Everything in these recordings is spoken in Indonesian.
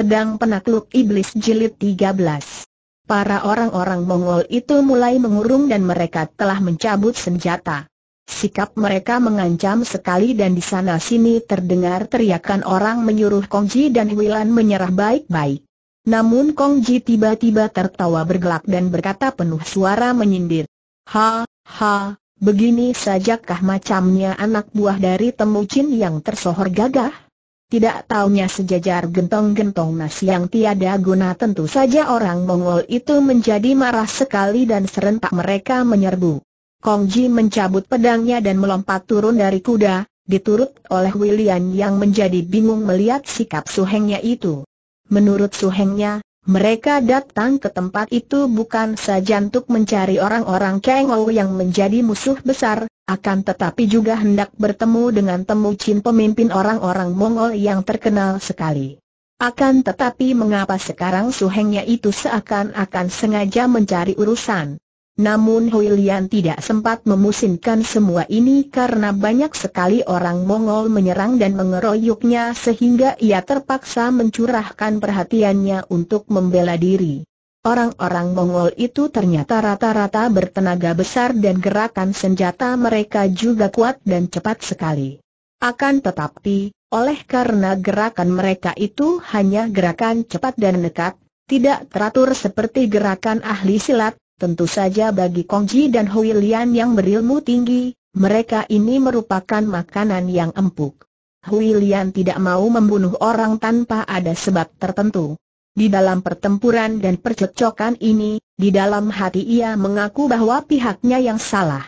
Pedang Penakluk Iblis Jilid 13 Para orang-orang Mongol itu mulai mengurung dan mereka telah mencabut senjata. Sikap mereka mengancam sekali dan di sana-sini terdengar teriakan orang menyuruh Kongji dan Wilan menyerah baik-baik. Namun Kongji tiba-tiba tertawa bergelak dan berkata penuh suara menyindir. Ha, ha, begini sajakah macamnya anak buah dari Temujin yang tersohor gagah? Tidak taunya sejajar gentong-gentong mas yang tiada guna tentu saja orang Mongol itu menjadi marah sekali dan serentak mereka menyerbu. Kongji mencabut pedangnya dan melompat turun dari kuda, diturut oleh William yang menjadi bingung melihat sikap suhengnya itu. Menurut suhengnya, mereka datang ke tempat itu bukan saja untuk mencari orang-orang Kengou yang menjadi musuh besar, akan tetapi juga hendak bertemu dengan Temu Chin pemimpin orang-orang Mongol yang terkenal sekali. Akan tetapi mengapa sekarang suhengnya itu seakan-akan sengaja mencari urusan. Namun Hui Lian tidak sempat memusingkan semua ini karena banyak sekali orang Mongol menyerang dan mengeroyoknya sehingga ia terpaksa mencurahkan perhatiannya untuk membela diri. Orang-orang Mongol itu ternyata rata-rata bertenaga besar dan gerakan senjata mereka juga kuat dan cepat sekali. Akan tetapi, oleh karena gerakan mereka itu hanya gerakan cepat dan nekat, tidak teratur seperti gerakan ahli silat, tentu saja bagi Kongji dan Huilian yang berilmu tinggi, mereka ini merupakan makanan yang empuk. Huilian tidak mau membunuh orang tanpa ada sebab tertentu. Di dalam pertempuran dan percekcokan ini, di dalam hati ia mengaku bahwa pihaknya yang salah.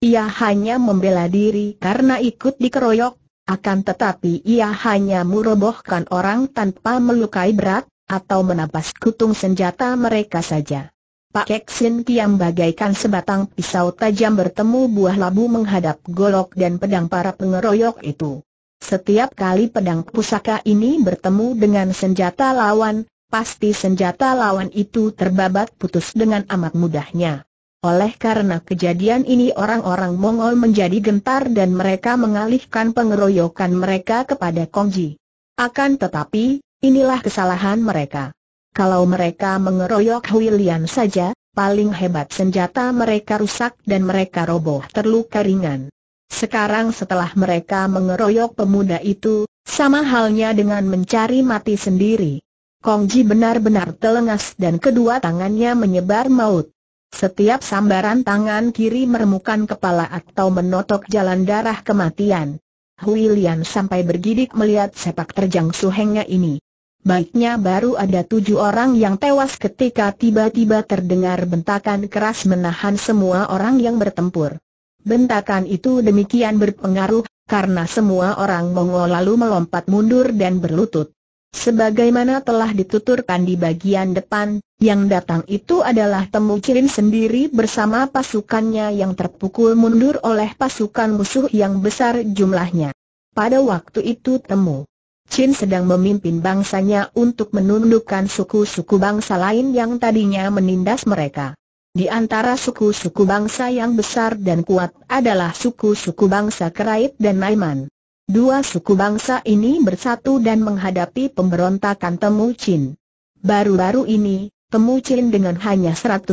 Ia hanya membela diri karena ikut dikeroyok, akan tetapi ia hanya merobohkan orang tanpa melukai berat, atau menapas kutung senjata mereka saja. Pak Keksin Kiam bagaikan sebatang pisau tajam bertemu buah labu menghadap golok dan pedang para pengeroyok itu. Setiap kali pedang pusaka ini bertemu dengan senjata lawan, pasti senjata lawan itu terbabat putus dengan amat mudahnya. Oleh karena kejadian ini orang-orang Mongol menjadi gentar dan mereka mengalihkan pengeroyokan mereka kepada Kongji. Akan tetapi, inilah kesalahan mereka. Kalau mereka mengeroyok Huilian saja, paling hebat senjata mereka rusak dan mereka roboh terluka ringan. Sekarang setelah mereka mengeroyok pemuda itu, sama halnya dengan mencari mati sendiri. Kong Ji benar-benar telengas dan kedua tangannya menyebar maut. Setiap sambaran tangan kiri meremukan kepala atau menotok jalan darah kematian. Hui Lian sampai bergidik melihat sepak terjang suhengnya ini. Baiknya baru ada tujuh orang yang tewas ketika tiba-tiba terdengar bentakan keras menahan semua orang yang bertempur. Bentakan itu demikian berpengaruh, karena semua orang Mongol lalu melompat mundur dan berlutut. Sebagaimana telah dituturkan di bagian depan, yang datang itu adalah Temu Kirim sendiri bersama pasukannya yang terpukul mundur oleh pasukan musuh yang besar jumlahnya. Pada waktu itu Temu Chin sedang memimpin bangsanya untuk menundukkan suku-suku bangsa lain yang tadinya menindas mereka. Di antara suku-suku bangsa yang besar dan kuat adalah suku-suku bangsa Kerait dan Naiman. Dua suku bangsa ini bersatu dan menghadapi pemberontakan Temujin. Baru-baru ini, Temujin dengan hanya 150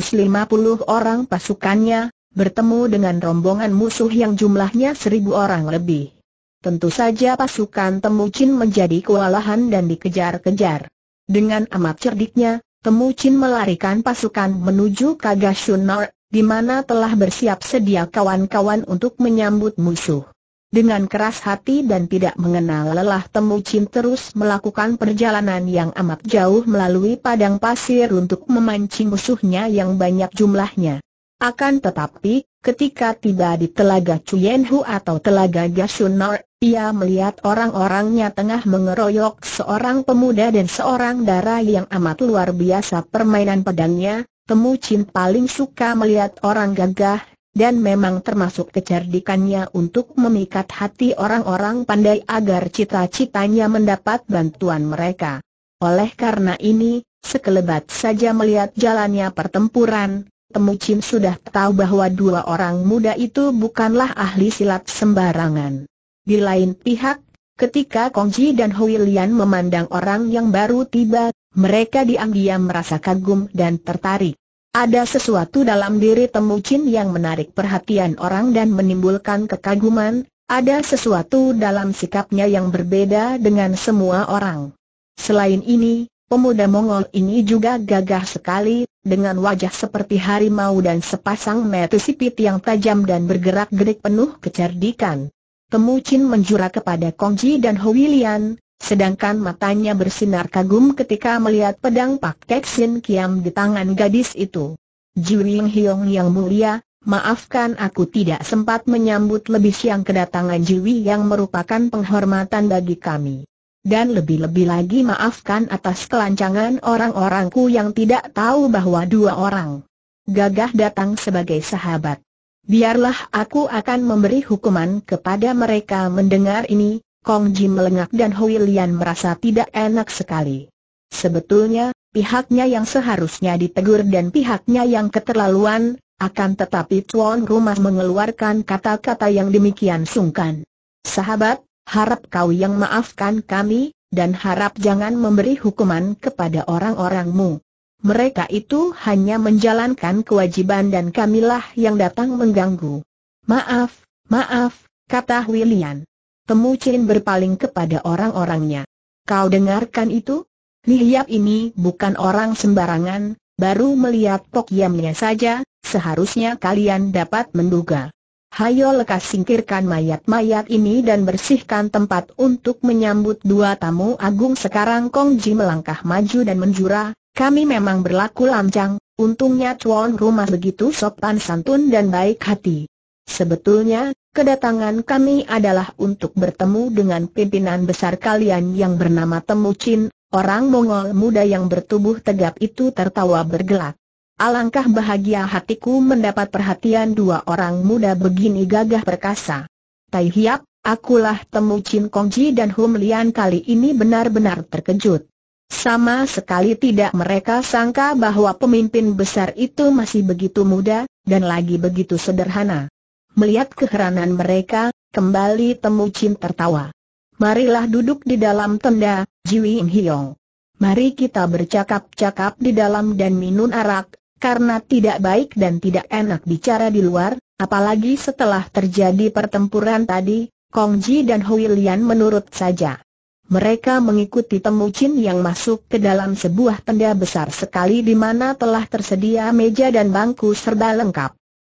orang pasukannya, bertemu dengan rombongan musuh yang jumlahnya seribu orang lebih. Tentu saja pasukan Temujin menjadi kewalahan dan dikejar-kejar. Dengan amat cerdiknya, Temujin melarikan pasukan menuju Kagashunor, di mana telah bersiap sedia kawan-kawan untuk menyambut musuh dengan keras hati dan tidak mengenal lelah Temu Chin terus melakukan perjalanan yang amat jauh melalui padang pasir untuk memancing musuhnya yang banyak jumlahnya. Akan tetapi, ketika tiba di Telaga Chuyen atau Telaga Gashunor, ia melihat orang-orangnya tengah mengeroyok seorang pemuda dan seorang darah yang amat luar biasa permainan pedangnya, Temu Chin paling suka melihat orang gagah dan memang termasuk kecerdikannya untuk memikat hati orang-orang pandai agar cita-citanya mendapat bantuan mereka. Oleh karena ini, sekelebat saja melihat jalannya pertempuran, Temu Chin sudah tahu bahwa dua orang muda itu bukanlah ahli silat sembarangan. Di lain pihak, ketika Kongji dan Hui Lian memandang orang yang baru tiba, mereka diam-diam merasa kagum dan tertarik. Ada sesuatu dalam diri Temu Chin yang menarik perhatian orang dan menimbulkan kekaguman, ada sesuatu dalam sikapnya yang berbeda dengan semua orang. Selain ini, pemuda Mongol ini juga gagah sekali, dengan wajah seperti harimau dan sepasang mata sipit yang tajam dan bergerak-gerik penuh kecerdikan. Temu Chin menjura kepada Kongji dan Hui Sedangkan matanya bersinar kagum ketika melihat pedang Pak Kek Sin Kiam di tangan gadis itu. Jiu Ying yang mulia, maafkan aku tidak sempat menyambut lebih siang kedatangan Jiwi yang merupakan penghormatan bagi kami. Dan lebih-lebih lagi maafkan atas kelancangan orang-orangku yang tidak tahu bahwa dua orang gagah datang sebagai sahabat. Biarlah aku akan memberi hukuman kepada mereka mendengar ini, Kong Ji melengak dan Hui Lian merasa tidak enak sekali. Sebetulnya, pihaknya yang seharusnya ditegur dan pihaknya yang keterlaluan, akan tetapi tuan rumah mengeluarkan kata-kata yang demikian sungkan. Sahabat, harap kau yang maafkan kami, dan harap jangan memberi hukuman kepada orang-orangmu. Mereka itu hanya menjalankan kewajiban dan kamilah yang datang mengganggu. Maaf, maaf, kata Lian. Temu Chin berpaling kepada orang-orangnya. Kau dengarkan itu? Hiap ini bukan orang sembarangan, baru melihat Tok Yamnya saja, seharusnya kalian dapat menduga. Hayo lekas singkirkan mayat-mayat ini dan bersihkan tempat untuk menyambut dua tamu agung sekarang Kong Ji melangkah maju dan menjura, kami memang berlaku lancang, untungnya Cuan rumah begitu sopan santun dan baik hati. Sebetulnya, Kedatangan kami adalah untuk bertemu dengan pimpinan besar kalian yang bernama Temu Chin, orang Mongol muda yang bertubuh tegap itu tertawa bergelak. Alangkah bahagia hatiku mendapat perhatian dua orang muda begini gagah perkasa. Tai Hiap, akulah Temu Chin Kongji dan Hum Lian kali ini benar-benar terkejut. Sama sekali tidak mereka sangka bahwa pemimpin besar itu masih begitu muda, dan lagi begitu sederhana. Melihat keheranan mereka, kembali Temu Chin tertawa. Marilah duduk di dalam tenda, Ji Wing Hiong. Mari kita bercakap-cakap di dalam dan minum arak, karena tidak baik dan tidak enak bicara di luar, apalagi setelah terjadi pertempuran tadi, Kong Ji dan Hui Lian menurut saja. Mereka mengikuti Temu Chin yang masuk ke dalam sebuah tenda besar sekali di mana telah tersedia meja dan bangku serba lengkap.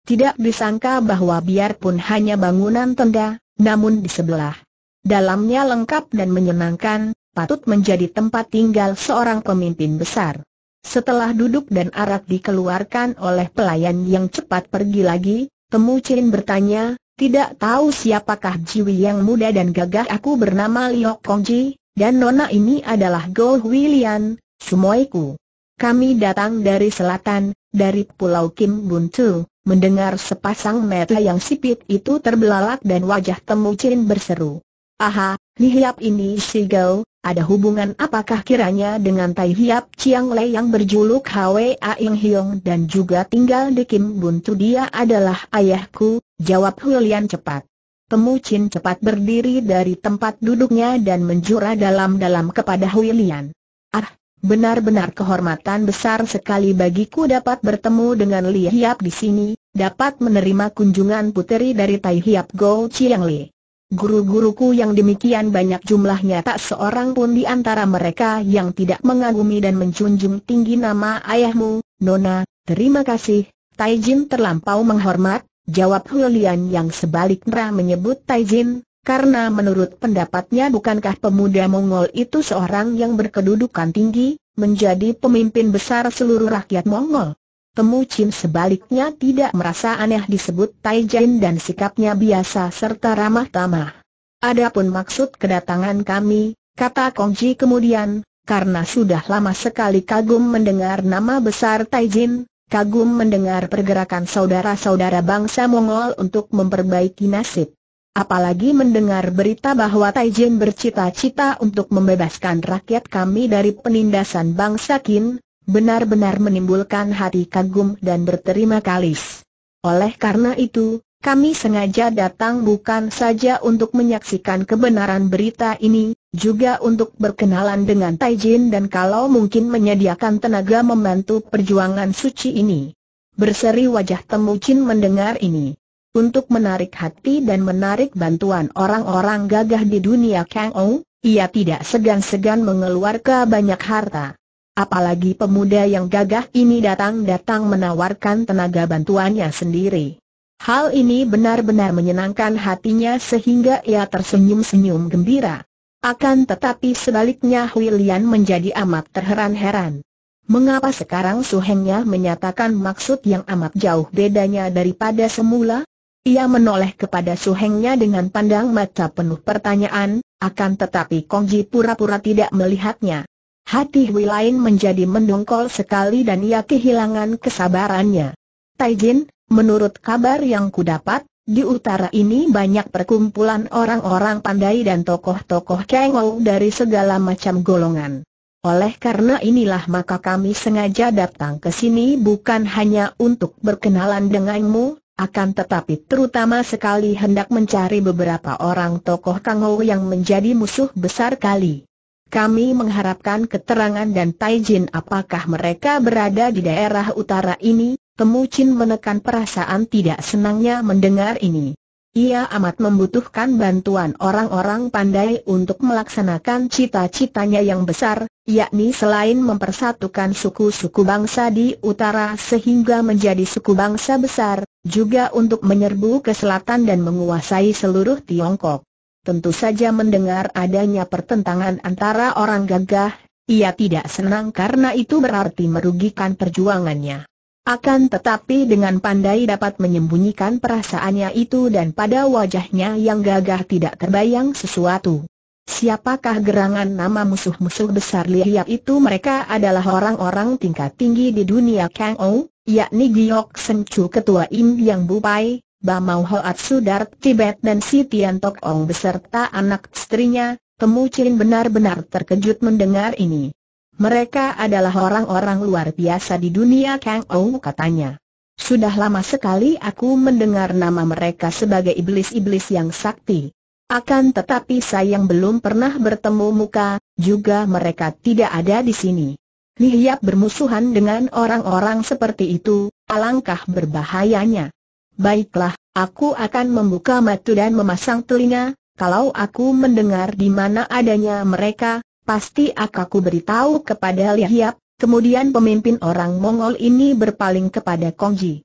Tidak disangka bahwa biarpun hanya bangunan tenda, namun di sebelah dalamnya lengkap dan menyenangkan, patut menjadi tempat tinggal seorang pemimpin besar. Setelah duduk dan arak dikeluarkan oleh pelayan yang cepat pergi lagi, Temu Chin bertanya, tidak tahu siapakah Jiwi yang muda dan gagah aku bernama Liu Kongji, dan nona ini adalah Go Huilian, sumoiku. Kami datang dari selatan, dari Pulau Kim Buntu. Mendengar sepasang mata yang sipit itu terbelalak dan wajah Temu Chin berseru. Aha, Hiap ini si Gao, ada hubungan apakah kiranya dengan Tai Hiap Chiang Lei yang berjuluk Hwa Aing Hiong dan juga tinggal di Kim Bun dia adalah ayahku, jawab Hulian cepat. Temu Chin cepat berdiri dari tempat duduknya dan menjura dalam-dalam kepada Hulian. Ah, Benar-benar kehormatan besar sekali bagiku dapat bertemu dengan Li Hiap di sini, dapat menerima kunjungan puteri dari Tai Hiap Go Chiang Li. Guru-guruku yang demikian banyak jumlahnya tak seorang pun di antara mereka yang tidak mengagumi dan menjunjung tinggi nama ayahmu, Nona, terima kasih. Tai Jin terlampau menghormat, jawab Hulian yang sebaliknya menyebut Tai Jin, karena menurut pendapatnya bukankah pemuda Mongol itu seorang yang berkedudukan tinggi, menjadi pemimpin besar seluruh rakyat Mongol. Temu Chin sebaliknya tidak merasa aneh disebut Tai Jin dan sikapnya biasa serta ramah tamah. Adapun maksud kedatangan kami, kata Kongji kemudian, karena sudah lama sekali kagum mendengar nama besar Tai Jin, kagum mendengar pergerakan saudara-saudara bangsa Mongol untuk memperbaiki nasib apalagi mendengar berita bahwa Taijin bercita-cita untuk membebaskan rakyat kami dari penindasan bangsa Qin, benar-benar menimbulkan hati kagum dan berterima kasih. Oleh karena itu, kami sengaja datang bukan saja untuk menyaksikan kebenaran berita ini, juga untuk berkenalan dengan Taijin dan kalau mungkin menyediakan tenaga membantu perjuangan suci ini. Berseri wajah Temu mendengar ini untuk menarik hati dan menarik bantuan orang-orang gagah di dunia Kang Ou, ia tidak segan-segan mengeluarkan banyak harta. Apalagi pemuda yang gagah ini datang-datang menawarkan tenaga bantuannya sendiri. Hal ini benar-benar menyenangkan hatinya sehingga ia tersenyum-senyum gembira. Akan tetapi sebaliknya Hui menjadi amat terheran-heran. Mengapa sekarang Suhengnya menyatakan maksud yang amat jauh bedanya daripada semula? Ia menoleh kepada suhengnya dengan pandang mata penuh pertanyaan, akan tetapi Kongji pura-pura tidak melihatnya. Hati Hui lain menjadi mendongkol sekali dan ia kehilangan kesabarannya. Taijin, menurut kabar yang kudapat, di utara ini banyak perkumpulan orang-orang pandai dan tokoh-tokoh cengol dari segala macam golongan. Oleh karena inilah maka kami sengaja datang ke sini bukan hanya untuk berkenalan denganmu, akan tetapi terutama sekali hendak mencari beberapa orang tokoh Kangou yang menjadi musuh besar kali. Kami mengharapkan keterangan dan taijin apakah mereka berada di daerah utara ini, Temucin menekan perasaan tidak senangnya mendengar ini. Ia amat membutuhkan bantuan orang-orang pandai untuk melaksanakan cita-citanya yang besar, yakni selain mempersatukan suku-suku bangsa di utara sehingga menjadi suku bangsa besar, juga untuk menyerbu ke selatan dan menguasai seluruh Tiongkok. Tentu saja mendengar adanya pertentangan antara orang gagah, ia tidak senang karena itu berarti merugikan perjuangannya. Akan tetapi dengan pandai dapat menyembunyikan perasaannya itu dan pada wajahnya yang gagah tidak terbayang sesuatu. Siapakah gerangan nama musuh-musuh besar Liap itu mereka adalah orang-orang tingkat tinggi di dunia Kang Ou? yakni Giok Sencu Ketua Im Yang Bupai, Bamau Hoat Sudar Tibet dan si Tian Tok Ong beserta anak istrinya, Temu Chin benar-benar terkejut mendengar ini. Mereka adalah orang-orang luar biasa di dunia Kang Ong katanya. Sudah lama sekali aku mendengar nama mereka sebagai iblis-iblis yang sakti. Akan tetapi sayang belum pernah bertemu muka, juga mereka tidak ada di sini. Lihat bermusuhan dengan orang-orang seperti itu, alangkah berbahayanya. Baiklah, aku akan membuka mata dan memasang telinga, kalau aku mendengar di mana adanya mereka, pasti aku beritahu kepada Liap, kemudian pemimpin orang Mongol ini berpaling kepada Kongji.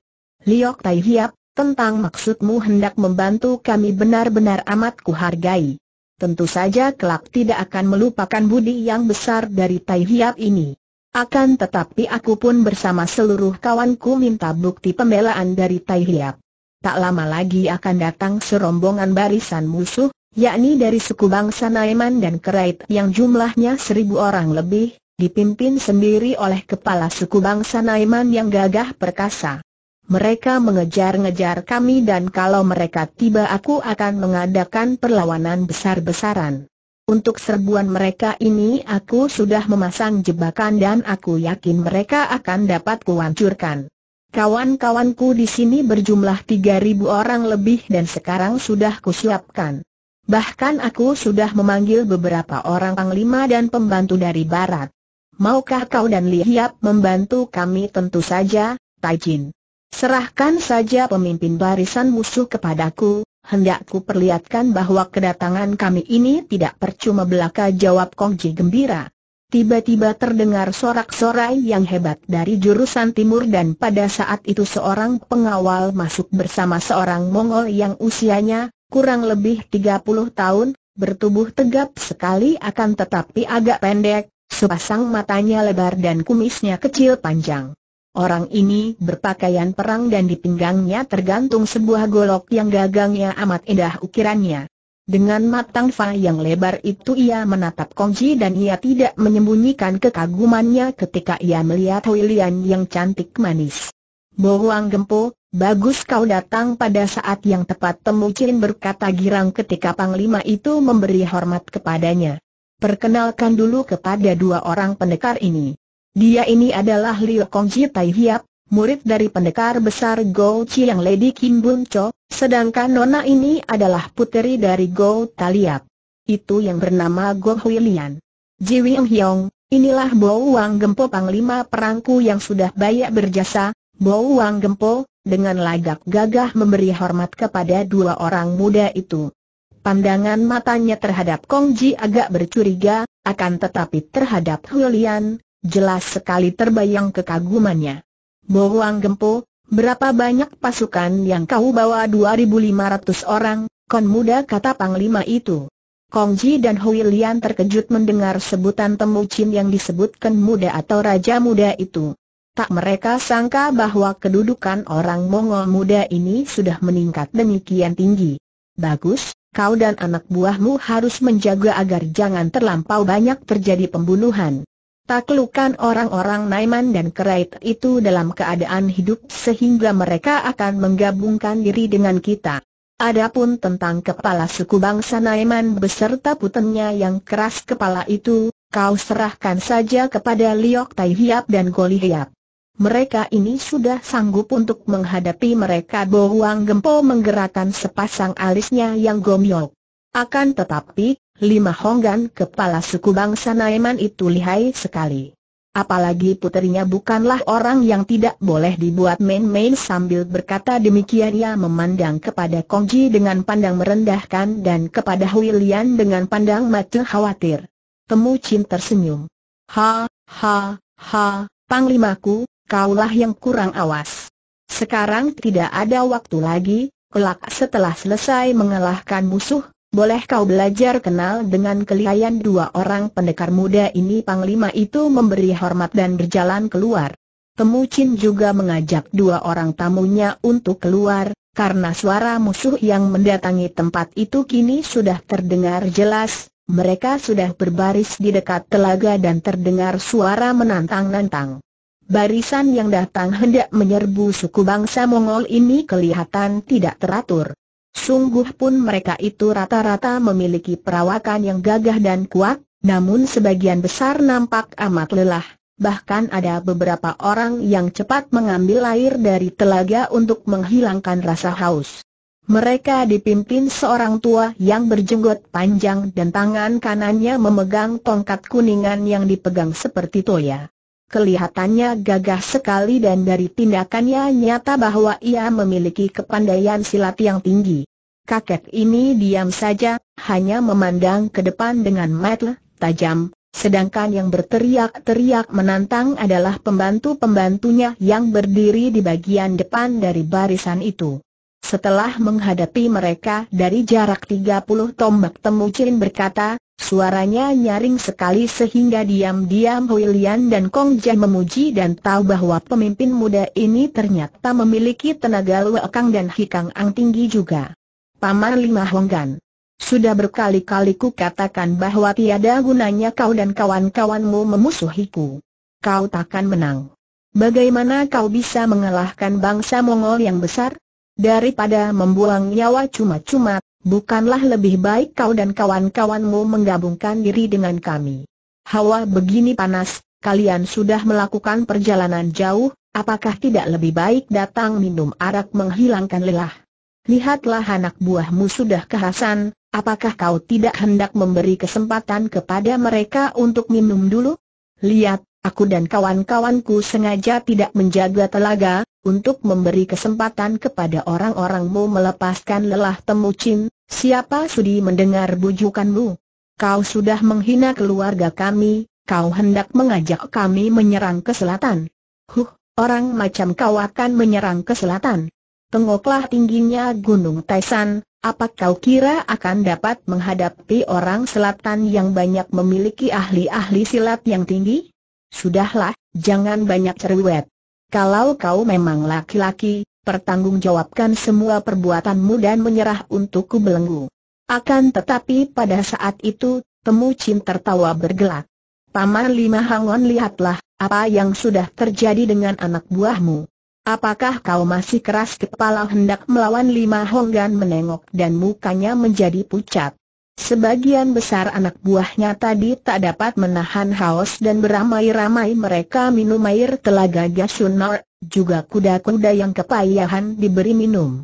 Liok Tai Hiap, tentang maksudmu hendak membantu kami benar-benar amat kuhargai. Tentu saja kelak tidak akan melupakan budi yang besar dari Tai Hiap ini. Akan tetapi aku pun bersama seluruh kawanku minta bukti pembelaan dari Tai Hiap. Tak lama lagi akan datang serombongan barisan musuh, yakni dari suku bangsa Naiman dan Kerait yang jumlahnya seribu orang lebih, dipimpin sendiri oleh kepala suku bangsa Naiman yang gagah perkasa. Mereka mengejar-ngejar kami dan kalau mereka tiba aku akan mengadakan perlawanan besar-besaran. Untuk serbuan mereka ini aku sudah memasang jebakan dan aku yakin mereka akan dapat kuhancurkan. Kawan-kawanku di sini berjumlah 3.000 orang lebih dan sekarang sudah kusiapkan. Bahkan aku sudah memanggil beberapa orang panglima dan pembantu dari barat. Maukah kau dan Li membantu kami tentu saja, Taijin. Serahkan saja pemimpin barisan musuh kepadaku, Hendakku perlihatkan bahwa kedatangan kami ini tidak percuma belaka jawab Kong Ji gembira. Tiba-tiba terdengar sorak-sorai yang hebat dari jurusan timur dan pada saat itu seorang pengawal masuk bersama seorang Mongol yang usianya, kurang lebih 30 tahun, bertubuh tegap sekali akan tetapi agak pendek, sepasang matanya lebar dan kumisnya kecil panjang. Orang ini berpakaian perang dan di pinggangnya tergantung sebuah golok yang gagangnya amat indah ukirannya. Dengan matang fa yang lebar itu ia menatap Kongji dan ia tidak menyembunyikan kekagumannya ketika ia melihat Huilian yang cantik manis. Bohuang Gempo, bagus kau datang pada saat yang tepat Temu Chin berkata girang ketika Panglima itu memberi hormat kepadanya. Perkenalkan dulu kepada dua orang pendekar ini. Dia ini adalah Liu Kongji Tai Hiap, murid dari pendekar besar Go yang Lady Kim Bun Cho, sedangkan Nona ini adalah puteri dari Go Taliap. Itu yang bernama Go Hui Lian. Ji Wing Hyong, inilah Bo Wang Gempo Panglima Perangku yang sudah banyak berjasa, Bo Wang Gempo, dengan lagak gagah memberi hormat kepada dua orang muda itu. Pandangan matanya terhadap Kong Ji agak bercuriga, akan tetapi terhadap Lian, Jelas sekali terbayang kekagumannya. Boruang Gempo, berapa banyak pasukan yang kau bawa 2.500 orang, kon muda kata Panglima itu. Kongji dan Hui Lian terkejut mendengar sebutan temu Chin yang disebutkan muda atau raja muda itu. Tak mereka sangka bahwa kedudukan orang Mongol muda ini sudah meningkat demikian tinggi. Bagus, kau dan anak buahmu harus menjaga agar jangan terlampau banyak terjadi pembunuhan. Taklukan orang-orang Naiman dan Kerait itu dalam keadaan hidup sehingga mereka akan menggabungkan diri dengan kita. Adapun tentang kepala suku bangsa Naiman beserta putennya yang keras kepala itu, kau serahkan saja kepada Liok Tai Hiap dan Goli Hiap. Mereka ini sudah sanggup untuk menghadapi mereka Bohuang Gempo menggerakkan sepasang alisnya yang gomyok. Akan tetapi, Lima Honggan kepala suku bangsa Naiman itu lihai sekali. Apalagi puterinya bukanlah orang yang tidak boleh dibuat main-main sambil berkata demikian ia memandang kepada Kongji dengan pandang merendahkan dan kepada Huilian dengan pandang mata khawatir. Temu Chin tersenyum. Ha, ha, ha, Panglimaku, kaulah yang kurang awas. Sekarang tidak ada waktu lagi, kelak setelah selesai mengalahkan musuh, boleh kau belajar kenal dengan kelihayan dua orang pendekar muda ini Panglima itu memberi hormat dan berjalan keluar. Temu juga mengajak dua orang tamunya untuk keluar, karena suara musuh yang mendatangi tempat itu kini sudah terdengar jelas, mereka sudah berbaris di dekat telaga dan terdengar suara menantang-nantang. Barisan yang datang hendak menyerbu suku bangsa Mongol ini kelihatan tidak teratur. Sungguh pun mereka itu rata-rata memiliki perawakan yang gagah dan kuat, namun sebagian besar nampak amat lelah. Bahkan ada beberapa orang yang cepat mengambil air dari telaga untuk menghilangkan rasa haus. Mereka dipimpin seorang tua yang berjenggot panjang dan tangan kanannya memegang tongkat kuningan yang dipegang seperti toya. Kelihatannya gagah sekali dan dari tindakannya nyata bahwa ia memiliki kepandaian silat yang tinggi. Kakek ini diam saja, hanya memandang ke depan dengan mata tajam, sedangkan yang berteriak-teriak menantang adalah pembantu-pembantunya yang berdiri di bagian depan dari barisan itu. Setelah menghadapi mereka dari jarak 30 tombak temu Chin berkata, Suaranya nyaring sekali sehingga diam-diam Huilian dan Kong Jian memuji dan tahu bahwa pemimpin muda ini ternyata memiliki tenaga luar kang dan hikang ang tinggi juga. Paman Lima Honggan. Sudah berkali-kali ku katakan bahwa tiada gunanya kau dan kawan-kawanmu memusuhiku. Kau takkan menang. Bagaimana kau bisa mengalahkan bangsa Mongol yang besar? Daripada membuang nyawa cuma-cuma, bukanlah lebih baik kau dan kawan-kawanmu menggabungkan diri dengan kami. Hawa begini panas, kalian sudah melakukan perjalanan jauh, apakah tidak lebih baik datang minum arak menghilangkan lelah? Lihatlah anak buahmu sudah kehasan, apakah kau tidak hendak memberi kesempatan kepada mereka untuk minum dulu? Lihat, aku dan kawan-kawanku sengaja tidak menjaga telaga, untuk memberi kesempatan kepada orang-orangmu melepaskan lelah temu Chin, siapa sudi mendengar bujukanmu? Kau sudah menghina keluarga kami, kau hendak mengajak kami menyerang ke selatan. Huh, orang macam kau akan menyerang ke selatan. Tengoklah tingginya Gunung Taisan, apa kau kira akan dapat menghadapi orang selatan yang banyak memiliki ahli-ahli silat yang tinggi? Sudahlah, jangan banyak cerewet. Kalau kau memang laki-laki, pertanggungjawabkan semua perbuatanmu dan menyerah untukku belenggu. Akan tetapi pada saat itu, Temu Chin tertawa bergelak. Paman Lima Hangon lihatlah, apa yang sudah terjadi dengan anak buahmu. Apakah kau masih keras kepala hendak melawan Lima Honggan menengok dan mukanya menjadi pucat? Sebagian besar anak buahnya tadi tak dapat menahan haus dan beramai-ramai mereka minum air telaga Gasunor, juga kuda-kuda yang kepayahan diberi minum.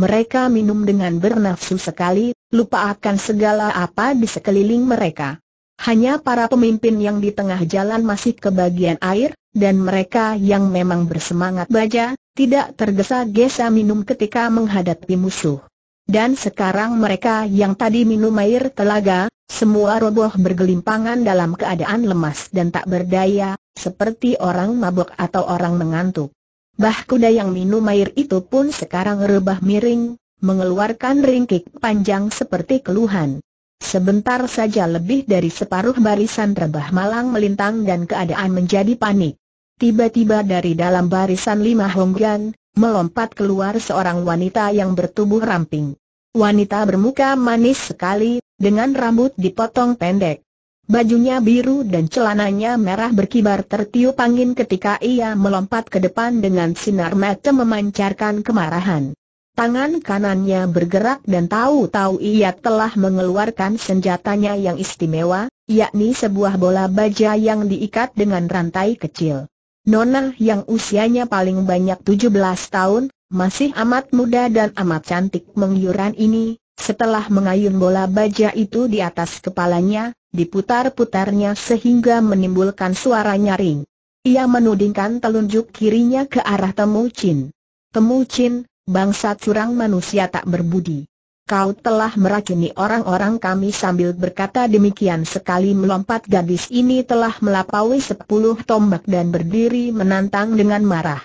Mereka minum dengan bernafsu sekali, lupa akan segala apa di sekeliling mereka. Hanya para pemimpin yang di tengah jalan masih kebagian air, dan mereka yang memang bersemangat baja, tidak tergesa-gesa minum ketika menghadapi musuh. Dan sekarang mereka yang tadi minum air telaga, semua roboh bergelimpangan dalam keadaan lemas dan tak berdaya, seperti orang mabuk atau orang mengantuk. Bah kuda yang minum air itu pun sekarang rebah miring, mengeluarkan ringkik panjang seperti keluhan. Sebentar saja lebih dari separuh barisan rebah malang melintang dan keadaan menjadi panik. Tiba-tiba dari dalam barisan lima honggan, melompat keluar seorang wanita yang bertubuh ramping. Wanita bermuka manis sekali, dengan rambut dipotong pendek. Bajunya biru dan celananya merah berkibar tertiup angin ketika ia melompat ke depan dengan sinar mata memancarkan kemarahan. Tangan kanannya bergerak dan tahu-tahu ia telah mengeluarkan senjatanya yang istimewa, yakni sebuah bola baja yang diikat dengan rantai kecil. Nona yang usianya paling banyak 17 tahun, masih amat muda dan amat cantik mengyuran ini, setelah mengayun bola baja itu di atas kepalanya, diputar-putarnya sehingga menimbulkan suara nyaring. Ia menudingkan telunjuk kirinya ke arah Temu Chin. Temu Chin, bangsa curang manusia tak berbudi kau telah meracuni orang-orang kami sambil berkata demikian sekali melompat gadis ini telah melapaui sepuluh tombak dan berdiri menantang dengan marah.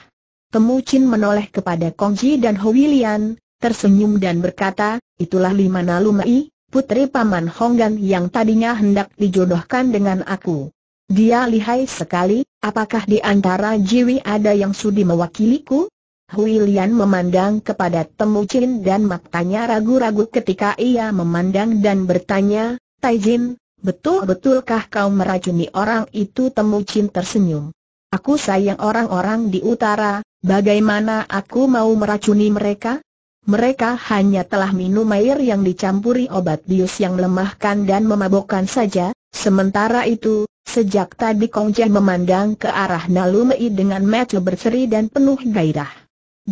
Temu menoleh kepada Kongji dan Howilian, tersenyum dan berkata, itulah lima nalumai, putri paman Honggan yang tadinya hendak dijodohkan dengan aku. Dia lihai sekali, apakah di antara jiwi ada yang sudi mewakiliku? Hui Lian memandang kepada Temu Chin dan matanya ragu-ragu ketika ia memandang dan bertanya, Tai Jin, betul-betulkah kau meracuni orang itu Temu Chin tersenyum. Aku sayang orang-orang di utara, bagaimana aku mau meracuni mereka? Mereka hanya telah minum air yang dicampuri obat bius yang melemahkan dan memabokkan saja, sementara itu, sejak tadi Kong memandang ke arah Nalumei dengan mata berseri dan penuh gairah.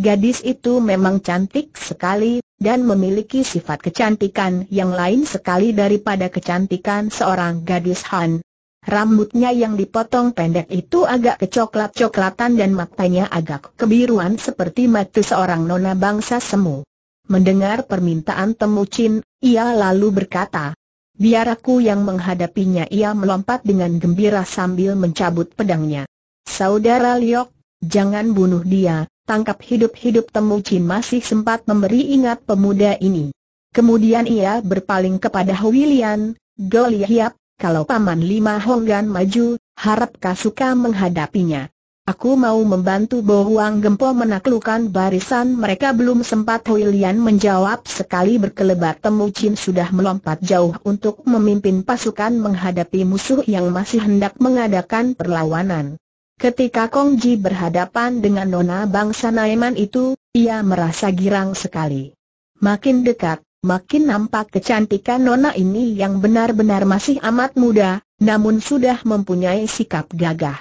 Gadis itu memang cantik sekali, dan memiliki sifat kecantikan yang lain sekali daripada kecantikan seorang gadis Han. Rambutnya yang dipotong pendek itu agak kecoklat-coklatan dan matanya agak kebiruan seperti mata seorang nona bangsa semu. Mendengar permintaan temu Chin, ia lalu berkata, Biar aku yang menghadapinya ia melompat dengan gembira sambil mencabut pedangnya. Saudara Liok, jangan bunuh dia, tangkap hidup-hidup Temujin masih sempat memberi ingat pemuda ini. Kemudian ia berpaling kepada Huilian, Goli kalau Paman Lima Honggan maju, harap suka menghadapinya. Aku mau membantu Bo Huang Gempo menaklukkan barisan mereka belum sempat Huilian menjawab sekali berkelebat Temujin sudah melompat jauh untuk memimpin pasukan menghadapi musuh yang masih hendak mengadakan perlawanan. Ketika Kong Ji berhadapan dengan nona bangsa Naiman itu, ia merasa girang sekali. Makin dekat, makin nampak kecantikan nona ini yang benar-benar masih amat muda, namun sudah mempunyai sikap gagah.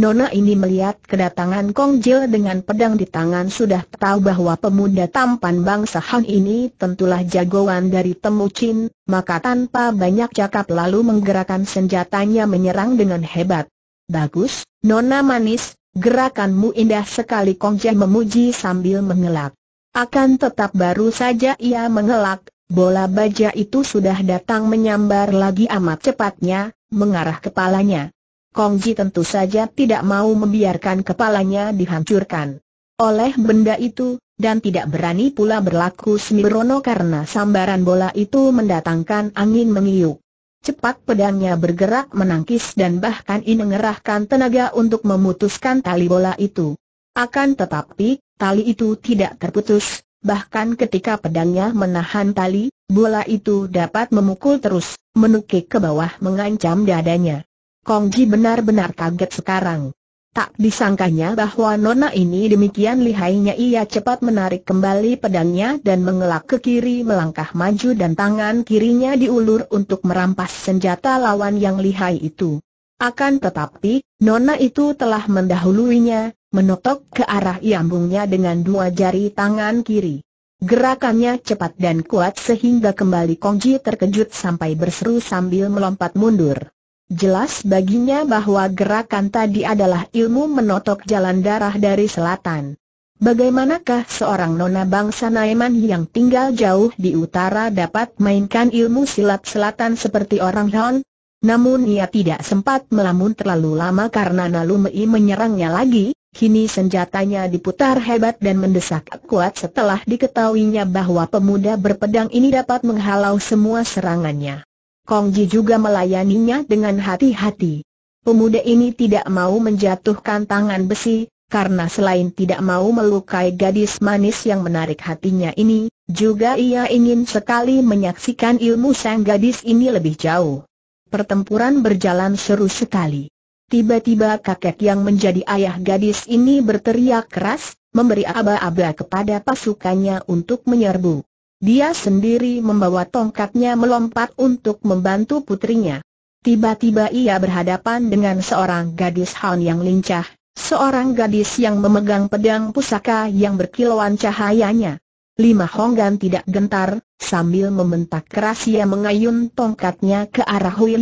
Nona ini melihat kedatangan Kong Jil dengan pedang di tangan sudah tahu bahwa pemuda tampan bangsa Han ini tentulah jagoan dari Temujin, maka tanpa banyak cakap lalu menggerakkan senjatanya menyerang dengan hebat. Bagus, Nona manis, gerakanmu indah sekali Kong Jai memuji sambil mengelak. Akan tetap baru saja ia mengelak, bola baja itu sudah datang menyambar lagi amat cepatnya, mengarah kepalanya. Kong Ji tentu saja tidak mau membiarkan kepalanya dihancurkan oleh benda itu, dan tidak berani pula berlaku semirono karena sambaran bola itu mendatangkan angin mengiuk. Cepat pedangnya bergerak menangkis dan bahkan ini mengerahkan tenaga untuk memutuskan tali bola itu. Akan tetapi, tali itu tidak terputus, bahkan ketika pedangnya menahan tali, bola itu dapat memukul terus, menukik ke bawah mengancam dadanya. Kongji benar-benar kaget sekarang. Tak disangkanya bahwa nona ini demikian lihainya ia cepat menarik kembali pedangnya dan mengelak ke kiri melangkah maju dan tangan kirinya diulur untuk merampas senjata lawan yang lihai itu. Akan tetapi, nona itu telah mendahuluinya, menotok ke arah iambungnya dengan dua jari tangan kiri. Gerakannya cepat dan kuat sehingga kembali Kongji terkejut sampai berseru sambil melompat mundur. Jelas baginya bahwa gerakan tadi adalah ilmu menotok jalan darah dari selatan. Bagaimanakah seorang nona bangsa Naiman yang tinggal jauh di utara dapat mainkan ilmu silat selatan seperti orang Han? Namun ia tidak sempat melamun terlalu lama karena Nalumei menyerangnya lagi, kini senjatanya diputar hebat dan mendesak kuat setelah diketahuinya bahwa pemuda berpedang ini dapat menghalau semua serangannya. Kong Ji juga melayaninya dengan hati-hati. Pemuda ini tidak mau menjatuhkan tangan besi, karena selain tidak mau melukai gadis manis yang menarik hatinya ini, juga ia ingin sekali menyaksikan ilmu sang gadis ini lebih jauh. Pertempuran berjalan seru sekali. Tiba-tiba kakek yang menjadi ayah gadis ini berteriak keras, memberi aba-aba kepada pasukannya untuk menyerbu. Dia sendiri membawa tongkatnya melompat untuk membantu putrinya. Tiba-tiba ia berhadapan dengan seorang gadis Han yang lincah, seorang gadis yang memegang pedang pusaka yang berkilauan cahayanya. Lima Honggan tidak gentar, sambil membentak keras ia mengayun tongkatnya ke arah Hui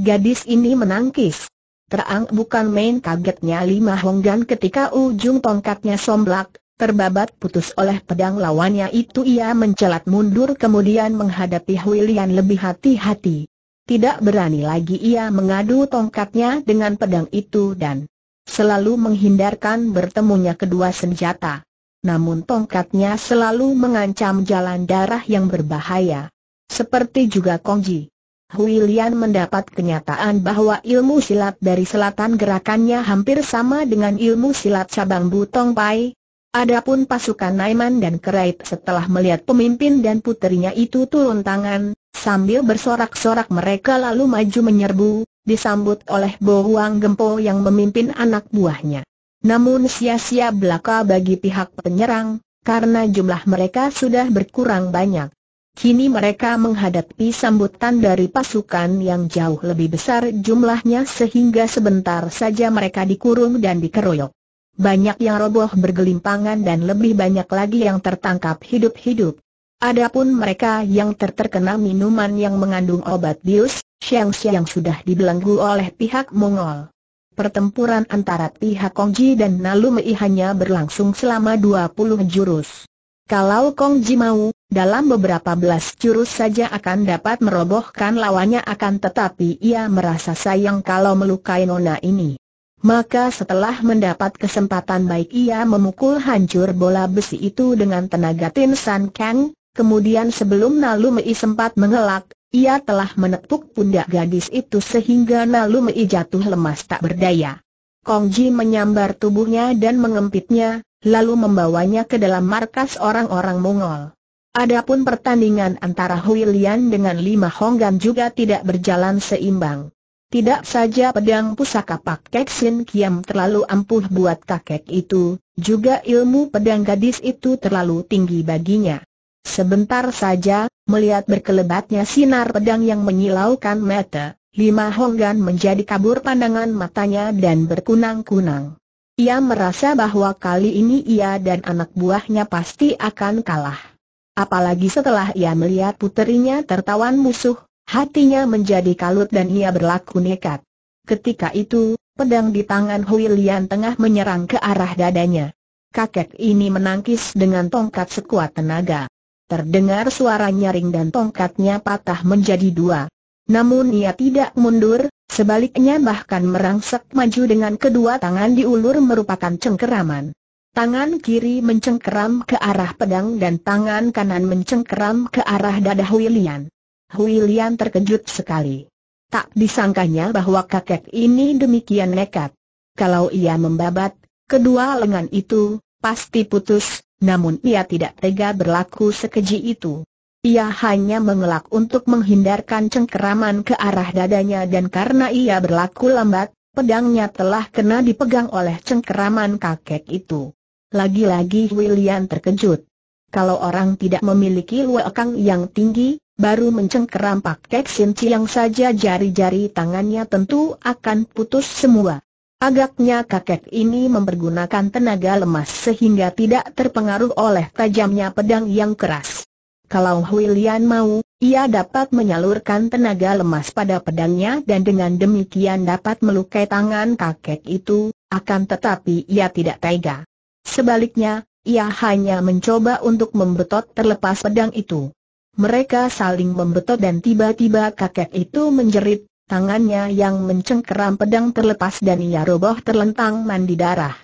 Gadis ini menangkis. Terang bukan main kagetnya Lima Honggan ketika ujung tongkatnya somblak, Terbabat putus oleh pedang lawannya itu ia mencelat mundur kemudian menghadapi Huilian lebih hati-hati. Tidak berani lagi ia mengadu tongkatnya dengan pedang itu dan selalu menghindarkan bertemunya kedua senjata. Namun tongkatnya selalu mengancam jalan darah yang berbahaya. Seperti juga Kongji. Huilian mendapat kenyataan bahwa ilmu silat dari selatan gerakannya hampir sama dengan ilmu silat cabang Butong Pai, Adapun pasukan Naiman dan Kerait setelah melihat pemimpin dan puterinya itu turun tangan, sambil bersorak-sorak mereka lalu maju menyerbu, disambut oleh Bohuang Gempo yang memimpin anak buahnya. Namun sia-sia belaka bagi pihak penyerang, karena jumlah mereka sudah berkurang banyak. Kini mereka menghadapi sambutan dari pasukan yang jauh lebih besar jumlahnya sehingga sebentar saja mereka dikurung dan dikeroyok banyak yang roboh bergelimpangan dan lebih banyak lagi yang tertangkap hidup-hidup. Adapun mereka yang terterkena minuman yang mengandung obat bius, siang-siang sudah dibelenggu oleh pihak Mongol. Pertempuran antara pihak Kongji dan Nalumei hanya berlangsung selama 20 jurus. Kalau Kongji mau, dalam beberapa belas jurus saja akan dapat merobohkan lawannya akan tetapi ia merasa sayang kalau melukai nona ini. Maka setelah mendapat kesempatan baik ia memukul hancur bola besi itu dengan tenaga Tin San Kang, kemudian sebelum Nalu Mei sempat mengelak, ia telah menepuk pundak gadis itu sehingga Nalu Mei jatuh lemas tak berdaya. Kong Ji menyambar tubuhnya dan mengempitnya, lalu membawanya ke dalam markas orang-orang Mongol. Adapun pertandingan antara Hui Lian dengan Lima Honggan juga tidak berjalan seimbang. Tidak saja pedang pusaka Pak Kek Sin Kiam terlalu ampuh buat kakek itu, juga ilmu pedang gadis itu terlalu tinggi baginya. Sebentar saja, melihat berkelebatnya sinar pedang yang menyilaukan mata, Lima Honggan menjadi kabur pandangan matanya dan berkunang-kunang. Ia merasa bahwa kali ini ia dan anak buahnya pasti akan kalah. Apalagi setelah ia melihat puterinya tertawan musuh, Hatinya menjadi kalut dan ia berlaku nekat. Ketika itu, pedang di tangan Hui Lian tengah menyerang ke arah dadanya. Kakek ini menangkis dengan tongkat sekuat tenaga. Terdengar suara nyaring dan tongkatnya patah menjadi dua. Namun ia tidak mundur, sebaliknya bahkan merangsek maju dengan kedua tangan diulur merupakan cengkeraman. Tangan kiri mencengkeram ke arah pedang dan tangan kanan mencengkeram ke arah dada Hui Lian. Hui terkejut sekali. Tak disangkanya bahwa kakek ini demikian nekat. Kalau ia membabat, kedua lengan itu, pasti putus, namun ia tidak tega berlaku sekeji itu. Ia hanya mengelak untuk menghindarkan cengkeraman ke arah dadanya dan karena ia berlaku lambat, pedangnya telah kena dipegang oleh cengkeraman kakek itu. Lagi-lagi William terkejut. Kalau orang tidak memiliki luakang yang tinggi, baru mencengkeram Pak Sin Chiang saja jari-jari tangannya tentu akan putus semua. Agaknya kakek ini mempergunakan tenaga lemas sehingga tidak terpengaruh oleh tajamnya pedang yang keras. Kalau Hui mau, ia dapat menyalurkan tenaga lemas pada pedangnya dan dengan demikian dapat melukai tangan kakek itu, akan tetapi ia tidak tega. Sebaliknya, ia hanya mencoba untuk membetot terlepas pedang itu. Mereka saling membetot dan tiba-tiba kakek itu menjerit, tangannya yang mencengkeram pedang terlepas dan ia roboh terlentang mandi darah.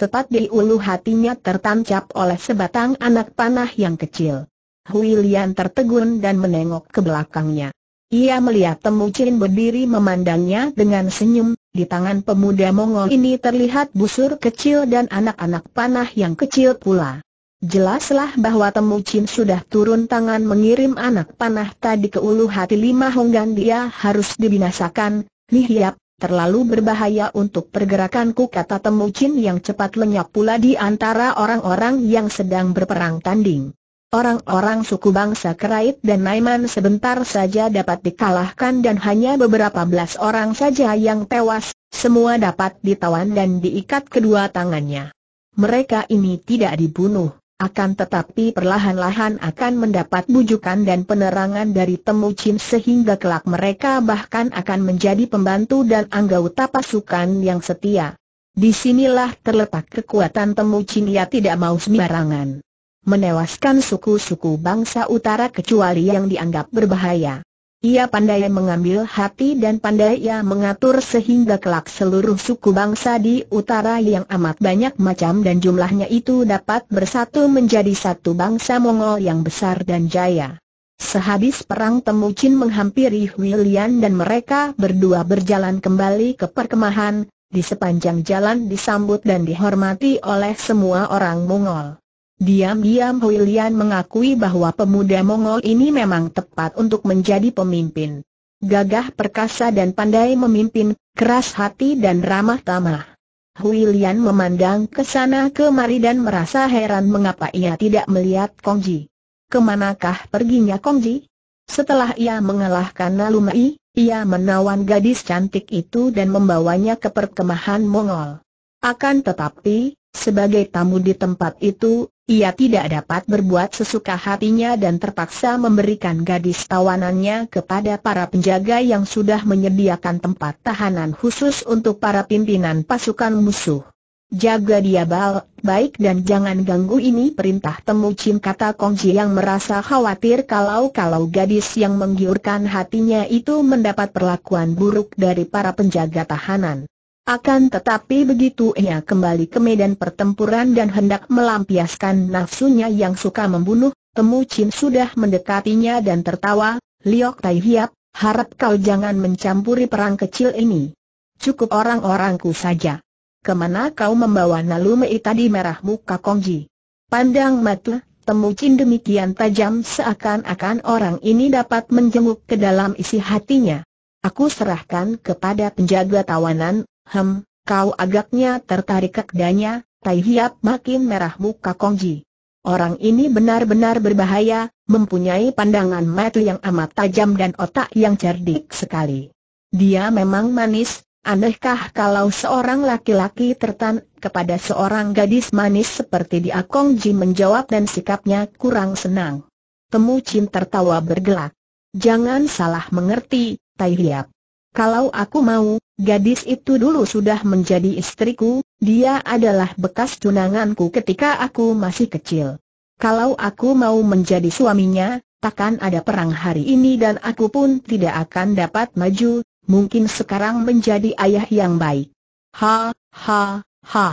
Tepat di ulu hatinya tertancap oleh sebatang anak panah yang kecil. William tertegun dan menengok ke belakangnya. Ia melihat Temu Chin berdiri memandangnya dengan senyum, di tangan pemuda Mongol ini terlihat busur kecil dan anak-anak panah yang kecil pula. Jelaslah bahwa Temu Chin sudah turun tangan mengirim anak panah tadi ke ulu hati lima honggan dia harus dibinasakan, Lihiap, terlalu berbahaya untuk pergerakanku kata Temu Chin yang cepat lenyap pula di antara orang-orang yang sedang berperang tanding. Orang-orang suku bangsa Kerait dan Naiman sebentar saja dapat dikalahkan dan hanya beberapa belas orang saja yang tewas, semua dapat ditawan dan diikat kedua tangannya. Mereka ini tidak dibunuh, akan tetapi perlahan-lahan akan mendapat bujukan dan penerangan dari Temu Chin sehingga kelak mereka bahkan akan menjadi pembantu dan anggota pasukan yang setia. Disinilah terletak kekuatan Temu Chin ia tidak mau sembarangan. Menewaskan suku-suku bangsa utara kecuali yang dianggap berbahaya. Ia pandai mengambil hati dan pandai ia mengatur sehingga kelak seluruh suku bangsa di utara yang amat banyak macam dan jumlahnya itu dapat bersatu menjadi satu bangsa Mongol yang besar dan jaya. Sehabis perang Temu menghampiri Huilian dan mereka berdua berjalan kembali ke perkemahan, di sepanjang jalan disambut dan dihormati oleh semua orang Mongol. Diam-diam Huilian mengakui bahwa pemuda Mongol ini memang tepat untuk menjadi pemimpin. Gagah perkasa dan pandai memimpin, keras hati dan ramah tamah. Huilian memandang ke sana kemari dan merasa heran mengapa ia tidak melihat Kongji. Kemanakah perginya Kongji? Setelah ia mengalahkan Nalumai, ia menawan gadis cantik itu dan membawanya ke perkemahan Mongol. Akan tetapi, sebagai tamu di tempat itu, ia tidak dapat berbuat sesuka hatinya dan terpaksa memberikan gadis tawanannya kepada para penjaga yang sudah menyediakan tempat tahanan khusus untuk para pimpinan pasukan musuh. Jaga dia bal, baik dan jangan ganggu ini perintah temu Cim kata Kongji yang merasa khawatir kalau-kalau gadis yang menggiurkan hatinya itu mendapat perlakuan buruk dari para penjaga tahanan. Akan tetapi begitu ia kembali ke medan pertempuran dan hendak melampiaskan nafsunya yang suka membunuh, Temu Chin sudah mendekatinya dan tertawa, Liok Tai Hiap, harap kau jangan mencampuri perang kecil ini. Cukup orang-orangku saja. Kemana kau membawa nalume itu tadi merah muka Kongji? Pandang mata, Temu Chin demikian tajam seakan-akan orang ini dapat menjenguk ke dalam isi hatinya. Aku serahkan kepada penjaga tawanan, Hem, kau agaknya tertarik kepadanya, Tai Hiap makin merah muka Kongji. Orang ini benar-benar berbahaya, mempunyai pandangan mata yang amat tajam dan otak yang cerdik sekali. Dia memang manis, anehkah kalau seorang laki-laki tertan kepada seorang gadis manis seperti dia Kongji menjawab dan sikapnya kurang senang. Temu Chin tertawa bergelak. Jangan salah mengerti, Tai Hiap. Kalau aku mau, Gadis itu dulu sudah menjadi istriku, dia adalah bekas tunanganku ketika aku masih kecil. Kalau aku mau menjadi suaminya, takkan ada perang hari ini dan aku pun tidak akan dapat maju, mungkin sekarang menjadi ayah yang baik. Ha, ha, ha.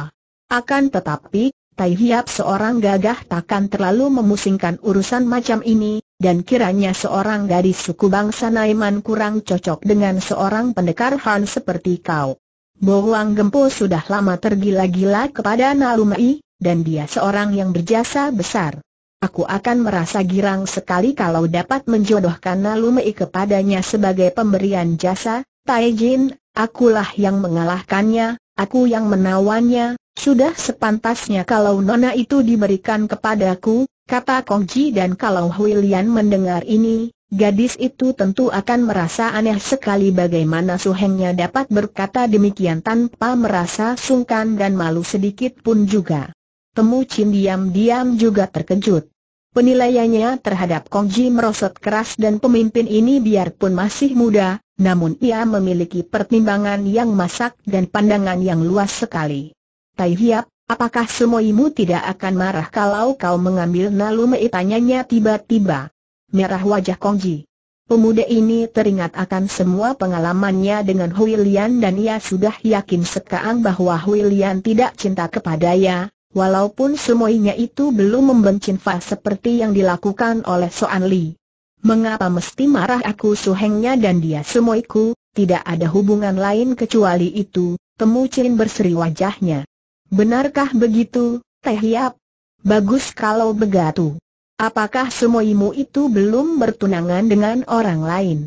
Akan tetapi, Tai Hiap seorang gagah takkan terlalu memusingkan urusan macam ini, dan kiranya seorang gadis suku bangsa Naiman kurang cocok dengan seorang pendekar Han seperti kau. Bowang Gempo sudah lama tergila-gila kepada Nalumai, dan dia seorang yang berjasa besar. Aku akan merasa girang sekali kalau dapat menjodohkan Nalumei kepadanya sebagai pemberian jasa, Taijin, akulah yang mengalahkannya, aku yang menawannya, sudah sepantasnya kalau nona itu diberikan kepadaku, kata Kongji dan kalau Huilian mendengar ini, gadis itu tentu akan merasa aneh sekali bagaimana suhengnya dapat berkata demikian tanpa merasa sungkan dan malu sedikit pun juga. Temu Chin diam-diam juga terkejut. Penilaiannya terhadap Kongji merosot keras dan pemimpin ini biarpun masih muda, namun ia memiliki pertimbangan yang masak dan pandangan yang luas sekali. Tai Hiap, Apakah semoimu tidak akan marah kalau kau mengambil Nalume? meitanyanya tiba-tiba. Merah wajah Kongji. Pemuda ini teringat akan semua pengalamannya dengan Huilian dan ia sudah yakin sekarang bahwa Huilian tidak cinta kepada ia, walaupun semuanya itu belum membenci Fa seperti yang dilakukan oleh Soan Li. Mengapa mesti marah aku suhengnya dan dia semuaku? tidak ada hubungan lain kecuali itu, temu Chin berseri wajahnya. Benarkah begitu, Teh Yap? Bagus kalau begitu. Apakah semuimu itu belum bertunangan dengan orang lain?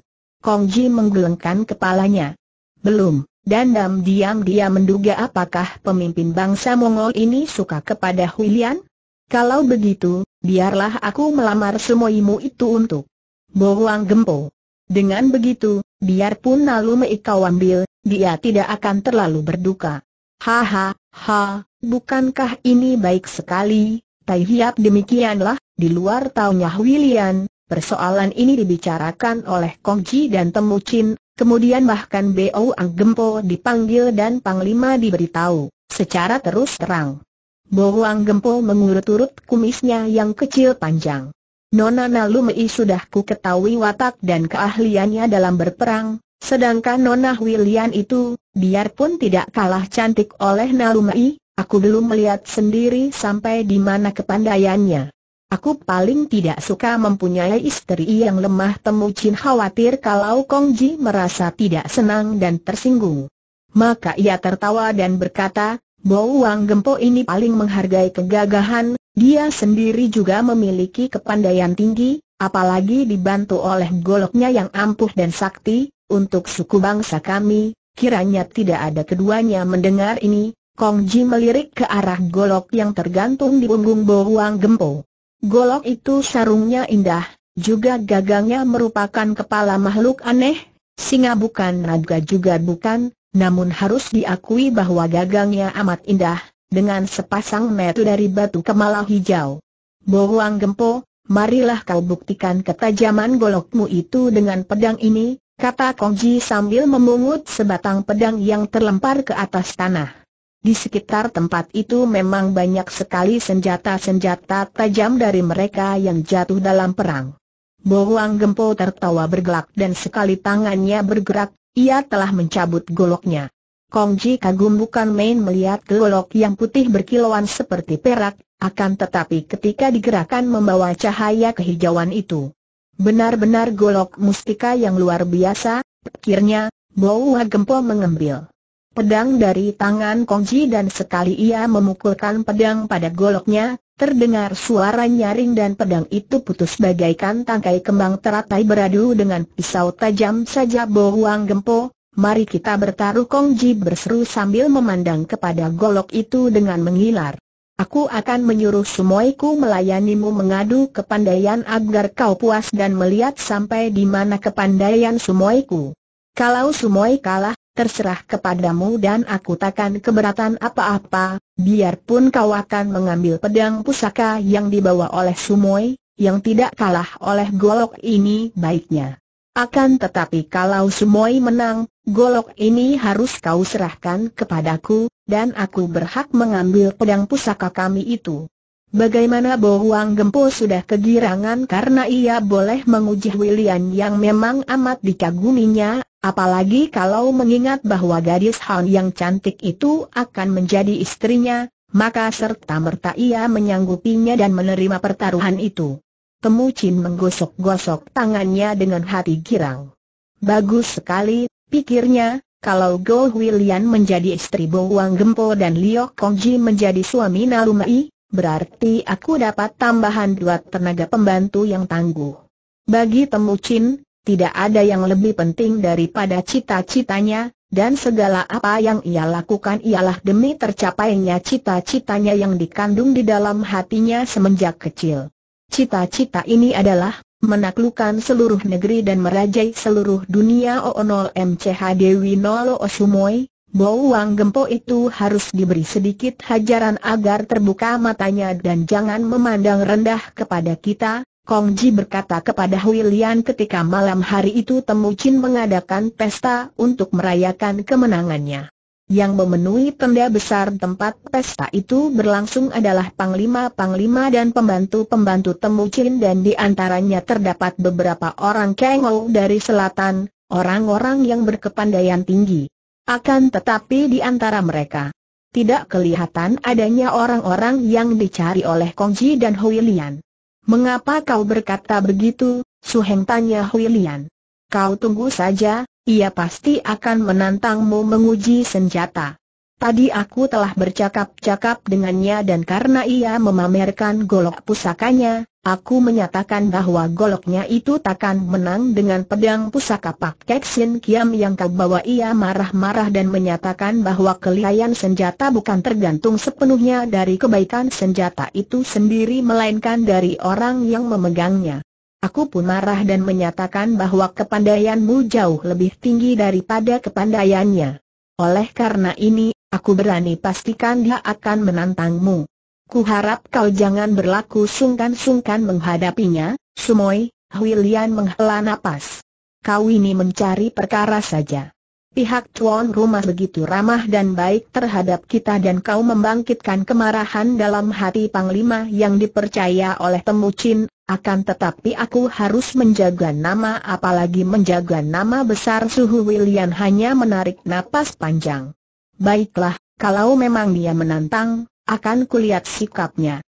Kong Ji menggelengkan kepalanya. Belum, Dandam diam-diam menduga apakah pemimpin bangsa Mongol ini suka kepada Huilian? Kalau begitu, biarlah aku melamar semuimu itu untuk Boang Gempo. Dengan begitu, biarpun Nalu Meikau ambil, dia tidak akan terlalu berduka. Haha, Ha, bukankah ini baik sekali? Tai Hiap demikianlah, di luar taunya William, persoalan ini dibicarakan oleh Kong Ji dan Temu Chin, kemudian bahkan Bo Ang Gempo dipanggil dan Panglima diberitahu, secara terus terang. Bo Ang Gempo mengurut-urut kumisnya yang kecil panjang. Nona Nalumei sudah ku ketahui watak dan keahliannya dalam berperang, Sedangkan Nona William itu, biarpun tidak kalah cantik oleh Nalumai, aku belum melihat sendiri sampai di mana kepandaiannya. Aku paling tidak suka mempunyai istri yang lemah temu temucin khawatir kalau Kongji merasa tidak senang dan tersinggung. Maka ia tertawa dan berkata, Bo Wang Gempo ini paling menghargai kegagahan, dia sendiri juga memiliki kepandaian tinggi, apalagi dibantu oleh goloknya yang ampuh dan sakti, untuk suku bangsa kami, kiranya tidak ada keduanya mendengar ini, Kong Ji melirik ke arah golok yang tergantung di punggung Bohuang Gempo. Golok itu sarungnya indah, juga gagangnya merupakan kepala makhluk aneh, singa bukan naga juga bukan, namun harus diakui bahwa gagangnya amat indah, dengan sepasang metu dari batu kemala hijau. Bohuang Gempo, marilah kau buktikan ketajaman golokmu itu dengan pedang ini, kata Kongji sambil memungut sebatang pedang yang terlempar ke atas tanah. Di sekitar tempat itu memang banyak sekali senjata-senjata tajam dari mereka yang jatuh dalam perang. Boang Gempo tertawa bergelak dan sekali tangannya bergerak, ia telah mencabut goloknya. Kongji kagum bukan main melihat golok yang putih berkilauan seperti perak, akan tetapi ketika digerakkan membawa cahaya kehijauan itu. Benar-benar golok mustika yang luar biasa, pikirnya, Boa Gempo mengambil pedang dari tangan Kongji dan sekali ia memukulkan pedang pada goloknya, terdengar suara nyaring dan pedang itu putus bagaikan tangkai kembang teratai beradu dengan pisau tajam saja Bohuang Gempo, mari kita bertaruh Kongji berseru sambil memandang kepada golok itu dengan mengilar. Aku akan menyuruh sumoiku melayanimu mengadu kepandaian agar kau puas dan melihat sampai di mana kepandaian sumoiku. Kalau sumoi kalah, terserah kepadamu dan aku takkan keberatan apa-apa, biarpun kau akan mengambil pedang pusaka yang dibawa oleh sumoi, yang tidak kalah oleh golok ini baiknya. Akan tetapi kalau semua menang, golok ini harus kau serahkan kepadaku, dan aku berhak mengambil pedang pusaka kami itu. Bagaimana Bo Huang Gempo sudah kegirangan karena ia boleh menguji William yang memang amat dikaguminya, apalagi kalau mengingat bahwa gadis Han yang cantik itu akan menjadi istrinya, maka serta merta ia menyanggupinya dan menerima pertaruhan itu. Temu Chin menggosok-gosok tangannya dengan hati girang. Bagus sekali, pikirnya, kalau Go William menjadi istri Bo Wang Gempo dan Lio Kongji menjadi suami Nalumai, berarti aku dapat tambahan dua tenaga pembantu yang tangguh. Bagi Temu Chin, tidak ada yang lebih penting daripada cita-citanya, dan segala apa yang ia lakukan ialah demi tercapainya cita-citanya yang dikandung di dalam hatinya semenjak kecil. Cita-cita ini adalah menaklukkan seluruh negeri dan merajai seluruh dunia O0 MCH Dewi Nolo Osumoi, Bau Wang Gempo itu harus diberi sedikit hajaran agar terbuka matanya dan jangan memandang rendah kepada kita, Kong Ji berkata kepada Hui ketika malam hari itu Temu Chin mengadakan pesta untuk merayakan kemenangannya. Yang memenuhi tenda besar tempat pesta itu berlangsung adalah panglima-panglima dan pembantu-pembantu Temucin dan di antaranya terdapat beberapa orang kengol dari selatan, orang-orang yang berkepandaian tinggi. Akan tetapi di antara mereka, tidak kelihatan adanya orang-orang yang dicari oleh Kongji dan Hui Lian. Mengapa kau berkata begitu? Suheng tanya Hui Lian. Kau tunggu saja, ia pasti akan menantangmu menguji senjata. Tadi aku telah bercakap-cakap dengannya dan karena ia memamerkan golok pusakanya, aku menyatakan bahwa goloknya itu takkan menang dengan pedang pusaka Pak Keksin Kiam yang kau bawa ia marah-marah dan menyatakan bahwa kelihayan senjata bukan tergantung sepenuhnya dari kebaikan senjata itu sendiri melainkan dari orang yang memegangnya. Aku pun marah dan menyatakan bahwa kepandaianmu jauh lebih tinggi daripada kepandaiannya. Oleh karena ini, aku berani pastikan dia akan menantangmu. Kuharap kau jangan berlaku sungkan-sungkan menghadapinya, Sumoy, Huilian menghela napas. Kau ini mencari perkara saja. Pihak tuan rumah begitu ramah dan baik terhadap kita dan kau membangkitkan kemarahan dalam hati Panglima yang dipercaya oleh Chin akan tetapi aku harus menjaga nama apalagi menjaga nama besar Suhu William hanya menarik napas panjang. Baiklah, kalau memang dia menantang, akan kulihat sikapnya.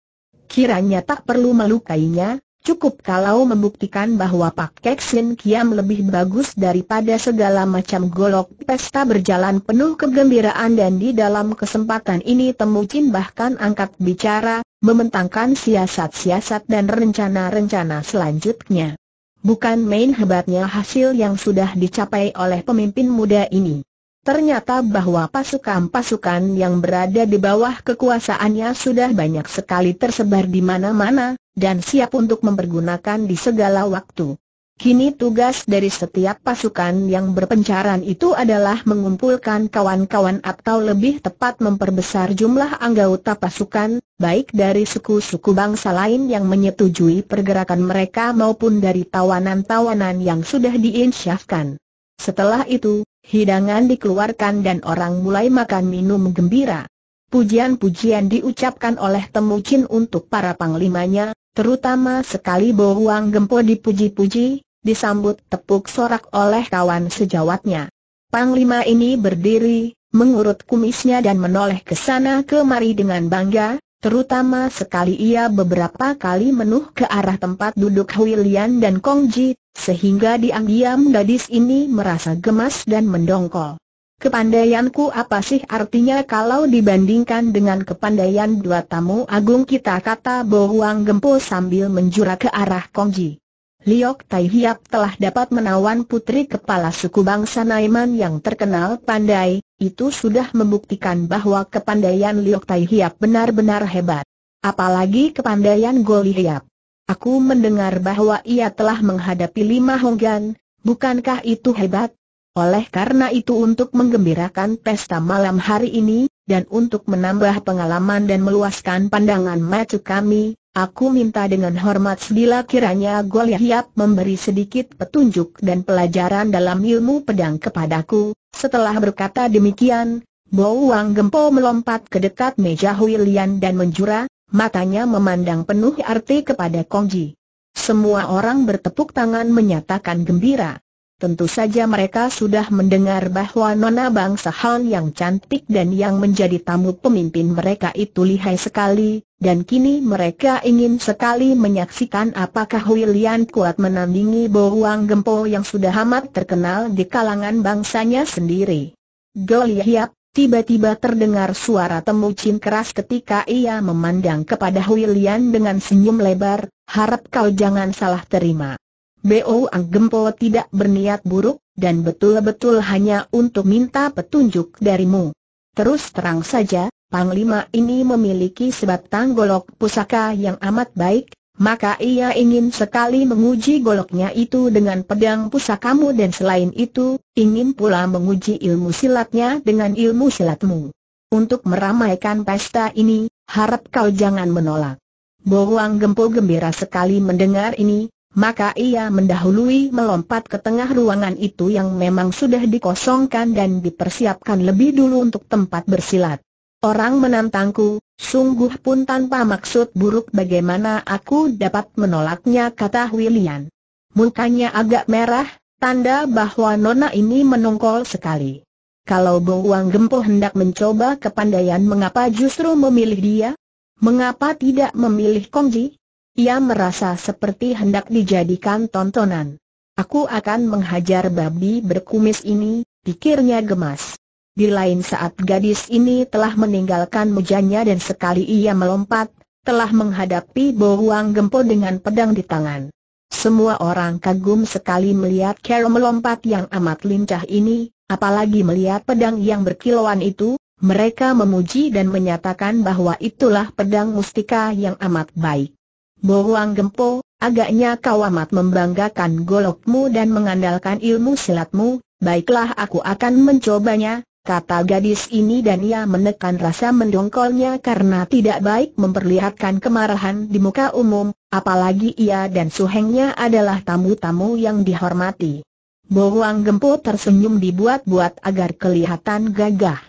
Kiranya tak perlu melukainya, cukup kalau membuktikan bahwa Pak Keksin Kiam lebih bagus daripada segala macam golok pesta berjalan penuh kegembiraan dan di dalam kesempatan ini Temucin bahkan angkat bicara, Mementangkan siasat-siasat dan rencana-rencana selanjutnya Bukan main hebatnya hasil yang sudah dicapai oleh pemimpin muda ini Ternyata bahwa pasukan-pasukan yang berada di bawah kekuasaannya sudah banyak sekali tersebar di mana-mana, dan siap untuk mempergunakan di segala waktu. Kini tugas dari setiap pasukan yang berpencaran itu adalah mengumpulkan kawan-kawan atau lebih tepat memperbesar jumlah anggota pasukan, baik dari suku-suku bangsa lain yang menyetujui pergerakan mereka maupun dari tawanan-tawanan yang sudah diinsyafkan. Setelah itu, hidangan dikeluarkan dan orang mulai makan minum gembira. Pujian-pujian diucapkan oleh temujin untuk para panglimanya, Terutama sekali Bo Wang Gempo dipuji-puji, disambut tepuk sorak oleh kawan sejawatnya. Panglima ini berdiri, mengurut kumisnya dan menoleh ke sana kemari dengan bangga, terutama sekali ia beberapa kali menuh ke arah tempat duduk Huilian dan Kongji, sehingga diam-diam gadis ini merasa gemas dan mendongkol. Kepandaianku apa sih artinya kalau dibandingkan dengan kepandaian dua tamu agung kita kata Bo Huang Gempo sambil menjura ke arah Kongji. Liok Tai Hiap telah dapat menawan putri kepala suku bangsa Naiman yang terkenal pandai, itu sudah membuktikan bahwa kepandaian Liok Tai Hiap benar-benar hebat. Apalagi kepandaian Goli Hiap. Aku mendengar bahwa ia telah menghadapi lima Honggan, bukankah itu hebat? Oleh karena itu untuk menggembirakan pesta malam hari ini, dan untuk menambah pengalaman dan meluaskan pandangan macu kami, Aku minta dengan hormat bila kiranya Gol memberi sedikit petunjuk dan pelajaran dalam ilmu pedang kepadaku. Setelah berkata demikian, Bo Wang Gempo melompat ke dekat meja Huilian dan menjura, matanya memandang penuh arti kepada Kongji. Semua orang bertepuk tangan menyatakan gembira. Tentu saja mereka sudah mendengar bahwa Nona Bangsa Han yang cantik dan yang menjadi tamu pemimpin mereka itu lihai sekali, dan kini mereka ingin sekali menyaksikan apakah William kuat menandingi Bo Huang Gempo yang sudah amat terkenal di kalangan bangsanya sendiri. Goliap, tiba-tiba terdengar suara temu cin keras ketika ia memandang kepada William dengan senyum lebar, harap kau jangan salah terima. Bo Ang Gempo tidak berniat buruk, dan betul-betul hanya untuk minta petunjuk darimu. Terus terang saja, Panglima ini memiliki sebatang golok pusaka yang amat baik, maka ia ingin sekali menguji goloknya itu dengan pedang pusakamu dan selain itu, ingin pula menguji ilmu silatnya dengan ilmu silatmu. Untuk meramaikan pesta ini, harap kau jangan menolak. Boang Gempo gembira sekali mendengar ini, maka ia mendahului melompat ke tengah ruangan itu yang memang sudah dikosongkan dan dipersiapkan lebih dulu untuk tempat bersilat. Orang menantangku, sungguh pun tanpa maksud buruk bagaimana aku dapat menolaknya kata William. Mukanya agak merah, tanda bahwa nona ini menongkol sekali. Kalau Bowang Gempo hendak mencoba kepandaian mengapa justru memilih dia? Mengapa tidak memilih Kongji? Ia merasa seperti hendak dijadikan tontonan. Aku akan menghajar babi berkumis ini, pikirnya gemas. Di lain saat gadis ini telah meninggalkan mejanya dan sekali ia melompat, telah menghadapi Bohuang Gempo dengan pedang di tangan. Semua orang kagum sekali melihat Carol melompat yang amat lincah ini, apalagi melihat pedang yang berkilauan itu, mereka memuji dan menyatakan bahwa itulah pedang mustika yang amat baik. Bohuang Gempo, agaknya kau amat membanggakan golokmu dan mengandalkan ilmu silatmu, baiklah aku akan mencobanya, kata gadis ini dan ia menekan rasa mendongkolnya karena tidak baik memperlihatkan kemarahan di muka umum, apalagi ia dan suhengnya adalah tamu-tamu yang dihormati. Bohuang Gempo tersenyum dibuat-buat agar kelihatan gagah.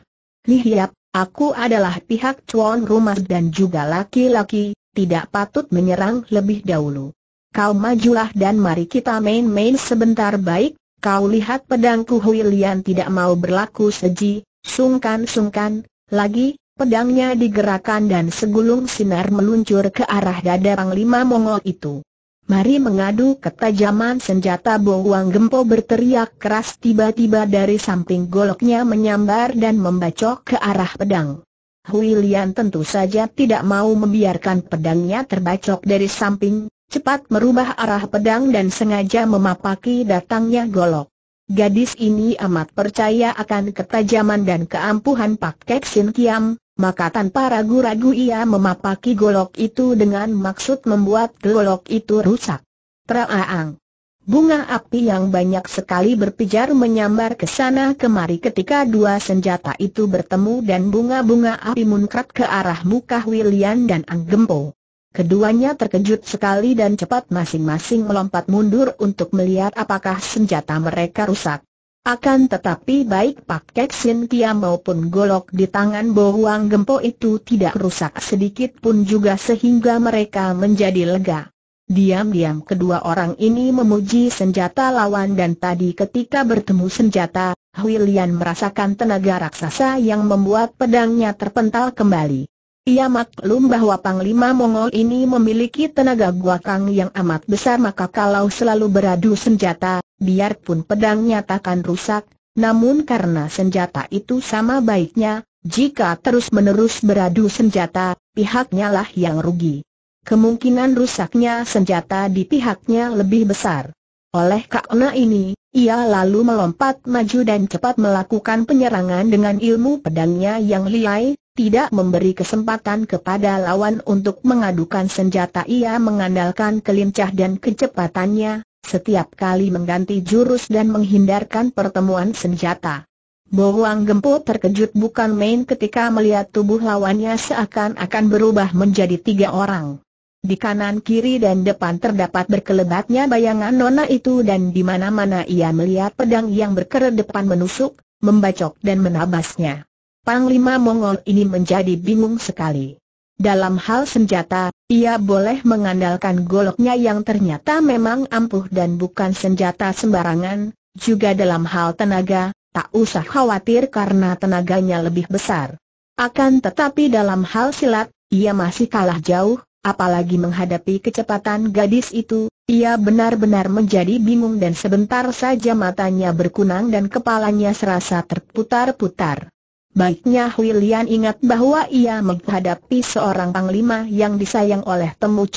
Lihiap, aku adalah pihak cuan rumah dan juga laki-laki, tidak patut menyerang lebih dahulu. Kau majulah dan mari kita main-main sebentar baik, kau lihat pedangku Hui Lian tidak mau berlaku seji, sungkan-sungkan, lagi, pedangnya digerakkan dan segulung sinar meluncur ke arah dada Panglima Mongol itu. Mari mengadu ketajaman senjata Bowang Gempo berteriak keras tiba-tiba dari samping goloknya menyambar dan membacok ke arah pedang. Hui Lian tentu saja tidak mau membiarkan pedangnya terbacok dari samping, cepat merubah arah pedang dan sengaja memapaki datangnya golok. Gadis ini amat percaya akan ketajaman dan keampuhan Pak Kek Sin Kiam, maka tanpa ragu-ragu ia memapaki golok itu dengan maksud membuat golok itu rusak. Traaang! Bunga api yang banyak sekali berpijar menyambar ke sana kemari ketika dua senjata itu bertemu dan bunga-bunga api muncrat ke arah muka William dan Anggempo. Keduanya terkejut sekali dan cepat masing-masing melompat mundur untuk melihat apakah senjata mereka rusak. Akan tetapi baik Pak Keksin Kia maupun golok di tangan Bohuang Gempo itu tidak rusak sedikit pun juga sehingga mereka menjadi lega. Diam-diam kedua orang ini memuji senjata lawan dan tadi ketika bertemu senjata, Huilian merasakan tenaga raksasa yang membuat pedangnya terpental kembali. Ia maklum bahwa Panglima Mongol ini memiliki tenaga guakang yang amat besar maka kalau selalu beradu senjata, biarpun pedangnya takkan rusak, namun karena senjata itu sama baiknya, jika terus-menerus beradu senjata, pihaknya lah yang rugi kemungkinan rusaknya senjata di pihaknya lebih besar. Oleh karena ini, ia lalu melompat maju dan cepat melakukan penyerangan dengan ilmu pedangnya yang liai, tidak memberi kesempatan kepada lawan untuk mengadukan senjata ia mengandalkan kelincah dan kecepatannya, setiap kali mengganti jurus dan menghindarkan pertemuan senjata. Boruang Gempo terkejut bukan main ketika melihat tubuh lawannya seakan-akan berubah menjadi tiga orang. Di kanan kiri dan depan terdapat berkelebatnya bayangan nona itu dan di mana-mana ia melihat pedang yang depan menusuk, membacok dan menabasnya. Panglima Mongol ini menjadi bingung sekali. Dalam hal senjata, ia boleh mengandalkan goloknya yang ternyata memang ampuh dan bukan senjata sembarangan, juga dalam hal tenaga, tak usah khawatir karena tenaganya lebih besar. Akan tetapi dalam hal silat, ia masih kalah jauh, Apalagi menghadapi kecepatan gadis itu, ia benar-benar menjadi bingung dan sebentar saja matanya berkunang dan kepalanya serasa terputar-putar. Baiknya Huilian ingat bahwa ia menghadapi seorang panglima yang disayang oleh Temu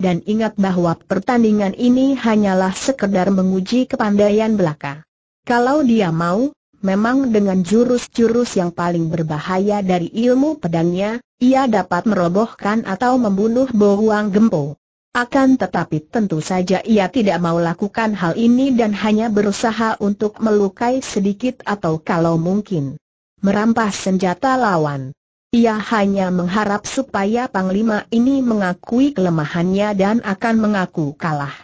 dan ingat bahwa pertandingan ini hanyalah sekedar menguji kepandaian belaka. Kalau dia mau, Memang dengan jurus-jurus yang paling berbahaya dari ilmu pedangnya, ia dapat merobohkan atau membunuh Bohuang Gempo. Akan tetapi tentu saja ia tidak mau lakukan hal ini dan hanya berusaha untuk melukai sedikit atau kalau mungkin merampas senjata lawan. Ia hanya mengharap supaya Panglima ini mengakui kelemahannya dan akan mengaku kalah.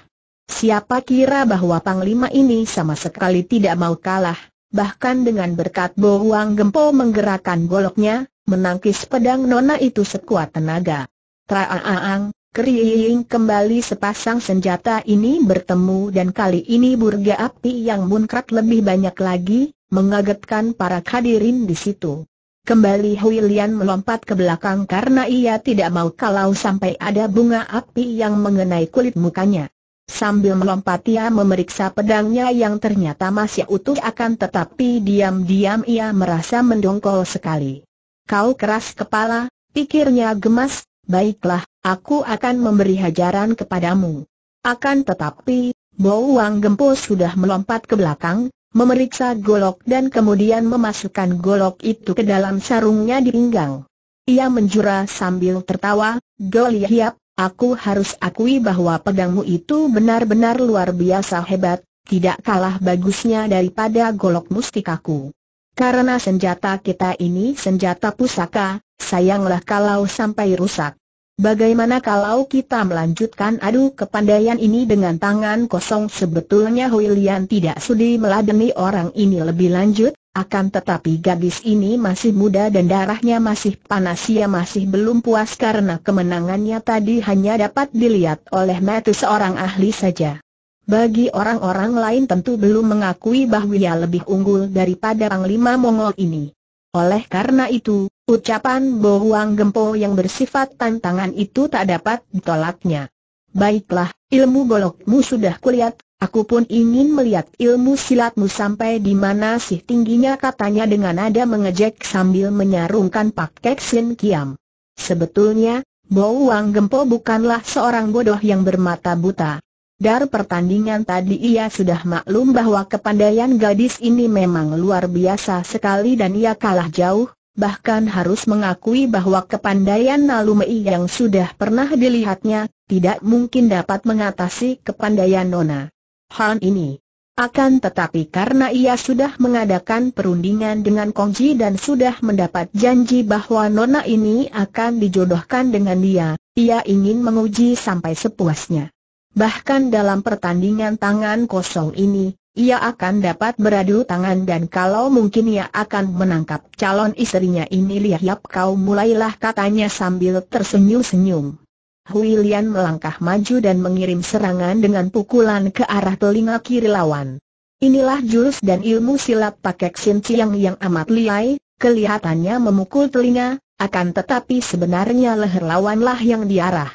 Siapa kira bahwa Panglima ini sama sekali tidak mau kalah, bahkan dengan berkat Bo Gempo menggerakkan goloknya, menangkis pedang nona itu sekuat tenaga. Traaang, kering kembali sepasang senjata ini bertemu dan kali ini burga api yang munkrat lebih banyak lagi, mengagetkan para kadirin di situ. Kembali Huilian melompat ke belakang karena ia tidak mau kalau sampai ada bunga api yang mengenai kulit mukanya. Sambil melompat ia memeriksa pedangnya yang ternyata masih utuh akan tetapi diam-diam ia merasa mendongkol sekali. Kau keras kepala, pikirnya gemas, baiklah, aku akan memberi hajaran kepadamu. Akan tetapi, Wang Gempo sudah melompat ke belakang, memeriksa golok dan kemudian memasukkan golok itu ke dalam sarungnya di pinggang. Ia menjura sambil tertawa, Goliath, Aku harus akui bahwa pedangmu itu benar-benar luar biasa hebat, tidak kalah bagusnya daripada golok mustikaku. Karena senjata kita ini senjata pusaka, sayanglah kalau sampai rusak. Bagaimana kalau kita melanjutkan adu kepandaian ini dengan tangan kosong? Sebetulnya Huilian tidak sudi meladeni orang ini lebih lanjut, akan tetapi gadis ini masih muda dan darahnya masih panas ia masih belum puas karena kemenangannya tadi hanya dapat dilihat oleh mata seorang ahli saja. Bagi orang-orang lain tentu belum mengakui bahwa ia lebih unggul daripada Panglima Mongol ini. Oleh karena itu, ucapan Bohuang Gempo yang bersifat tantangan itu tak dapat ditolaknya. Baiklah, ilmu golokmu sudah kulihat, Aku pun ingin melihat ilmu silatmu sampai di mana sih tingginya katanya dengan nada mengejek sambil menyarungkan Pak Kek Sin Kiam. Sebetulnya, Bo Wang Gempo bukanlah seorang bodoh yang bermata buta. Dari pertandingan tadi ia sudah maklum bahwa kepandaian gadis ini memang luar biasa sekali dan ia kalah jauh, bahkan harus mengakui bahwa kepandaian Nalumei yang sudah pernah dilihatnya, tidak mungkin dapat mengatasi kepandaian Nona. Han ini. Akan tetapi karena ia sudah mengadakan perundingan dengan Kongji dan sudah mendapat janji bahwa Nona ini akan dijodohkan dengan dia, ia ingin menguji sampai sepuasnya. Bahkan dalam pertandingan tangan kosong ini, ia akan dapat beradu tangan dan kalau mungkin ia akan menangkap calon istrinya ini lihat kau mulailah katanya sambil tersenyum-senyum. Hui Lian melangkah maju dan mengirim serangan dengan pukulan ke arah telinga kiri lawan. Inilah jurus dan ilmu silap pakai Xin Chiang yang amat liai, kelihatannya memukul telinga, akan tetapi sebenarnya leher lawanlah yang diarah.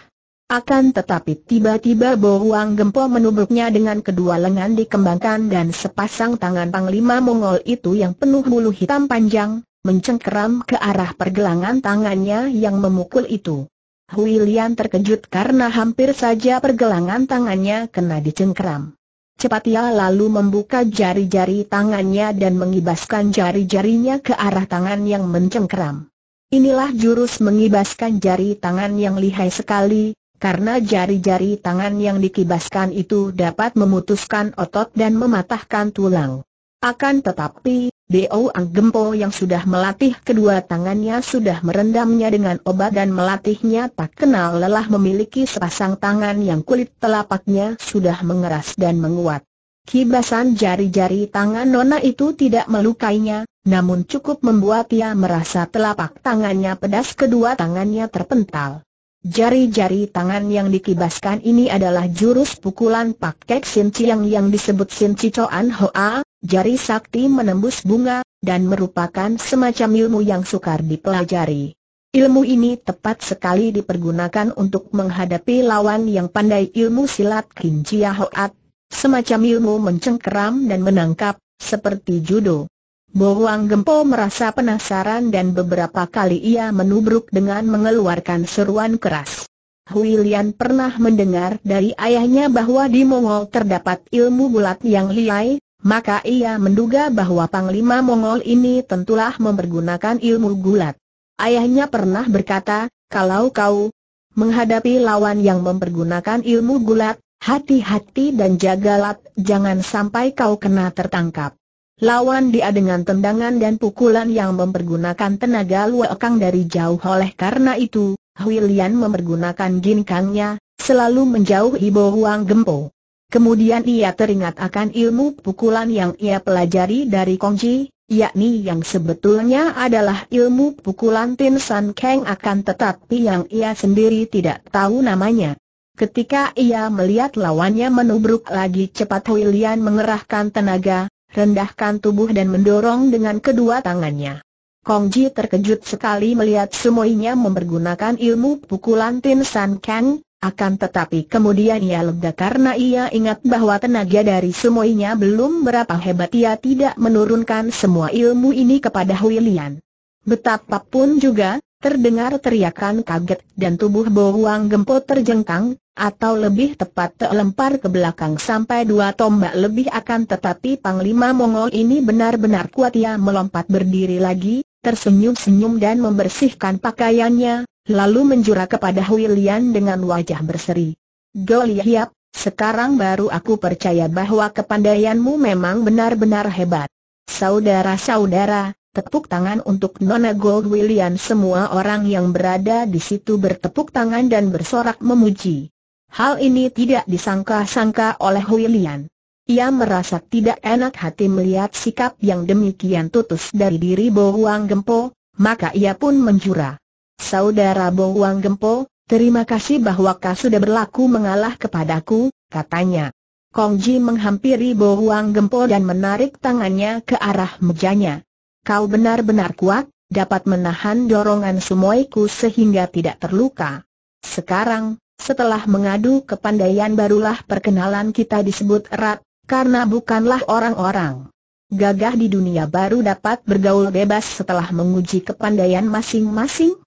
Akan tetapi tiba-tiba Boruang Gempo menubruknya dengan kedua lengan dikembangkan dan sepasang tangan Panglima Mongol itu yang penuh bulu hitam panjang, mencengkeram ke arah pergelangan tangannya yang memukul itu. Hui Lian terkejut karena hampir saja pergelangan tangannya kena dicengkeram. Cepat ia lalu membuka jari-jari tangannya dan mengibaskan jari-jarinya ke arah tangan yang mencengkeram. Inilah jurus mengibaskan jari tangan yang lihai sekali, karena jari-jari tangan yang dikibaskan itu dapat memutuskan otot dan mematahkan tulang. Akan tetapi, DO Ang Gempo yang sudah melatih kedua tangannya sudah merendamnya dengan obat dan melatihnya tak kenal lelah memiliki sepasang tangan yang kulit telapaknya sudah mengeras dan menguat. Kibasan jari-jari tangan Nona itu tidak melukainya, namun cukup membuat ia merasa telapak tangannya pedas kedua tangannya terpental. Jari-jari tangan yang dikibaskan ini adalah jurus pukulan Pak Kek Sin Chiang yang disebut Sin Cicoan Hoa, jari sakti menembus bunga, dan merupakan semacam ilmu yang sukar dipelajari. Ilmu ini tepat sekali dipergunakan untuk menghadapi lawan yang pandai ilmu silat Kinjia Hoat, semacam ilmu mencengkeram dan menangkap, seperti judo. Bowang Gempo merasa penasaran dan beberapa kali ia menubruk dengan mengeluarkan seruan keras. Hui pernah mendengar dari ayahnya bahwa di Mongol terdapat ilmu gulat yang liai, maka ia menduga bahwa Panglima Mongol ini tentulah mempergunakan ilmu gulat. Ayahnya pernah berkata, kalau kau menghadapi lawan yang mempergunakan ilmu gulat, hati-hati dan jagalat, jangan sampai kau kena tertangkap. Lawan dia dengan tendangan dan pukulan yang mempergunakan tenaga kang dari jauh oleh karena itu, Hui mempergunakan ginkangnya, selalu menjauh ibu Huang Gempo. Kemudian ia teringat akan ilmu pukulan yang ia pelajari dari Kongji, yakni yang sebetulnya adalah ilmu pukulan Tin San Kang akan tetapi yang ia sendiri tidak tahu namanya. Ketika ia melihat lawannya menubruk lagi cepat Hui mengerahkan tenaga, rendahkan tubuh dan mendorong dengan kedua tangannya. Kong Ji terkejut sekali melihat semuanya mempergunakan ilmu pukulan Tin San Kang, akan tetapi kemudian ia lega karena ia ingat bahwa tenaga dari semuanya belum berapa hebat ia tidak menurunkan semua ilmu ini kepada Hui Lian. Betapapun juga, terdengar teriakan kaget dan tubuh Bo Wang gempot terjengkang, atau lebih tepat terlempar ke belakang sampai dua tombak lebih akan tetapi Panglima Mongol ini benar-benar kuat ia melompat berdiri lagi, tersenyum-senyum dan membersihkan pakaiannya, lalu menjura kepada Huilian dengan wajah berseri. Goliath, sekarang baru aku percaya bahwa kepandaianmu memang benar-benar hebat. Saudara-saudara, tepuk tangan untuk Nona Gold William semua orang yang berada di situ bertepuk tangan dan bersorak memuji. Hal ini tidak disangka-sangka oleh Hui Lian. Ia merasa tidak enak hati melihat sikap yang demikian tutus dari diri Bo Wang Gempo, maka ia pun menjura. Saudara Bo Wang Gempo, terima kasih bahwa kau sudah berlaku mengalah kepadaku, katanya. Kong Ji menghampiri Bo Wang Gempo dan menarik tangannya ke arah mejanya. Kau benar-benar kuat, dapat menahan dorongan sumoiku sehingga tidak terluka. Sekarang, setelah mengadu kepandaian barulah perkenalan kita disebut erat, karena bukanlah orang-orang gagah di dunia baru dapat bergaul bebas setelah menguji kepandaian masing-masing?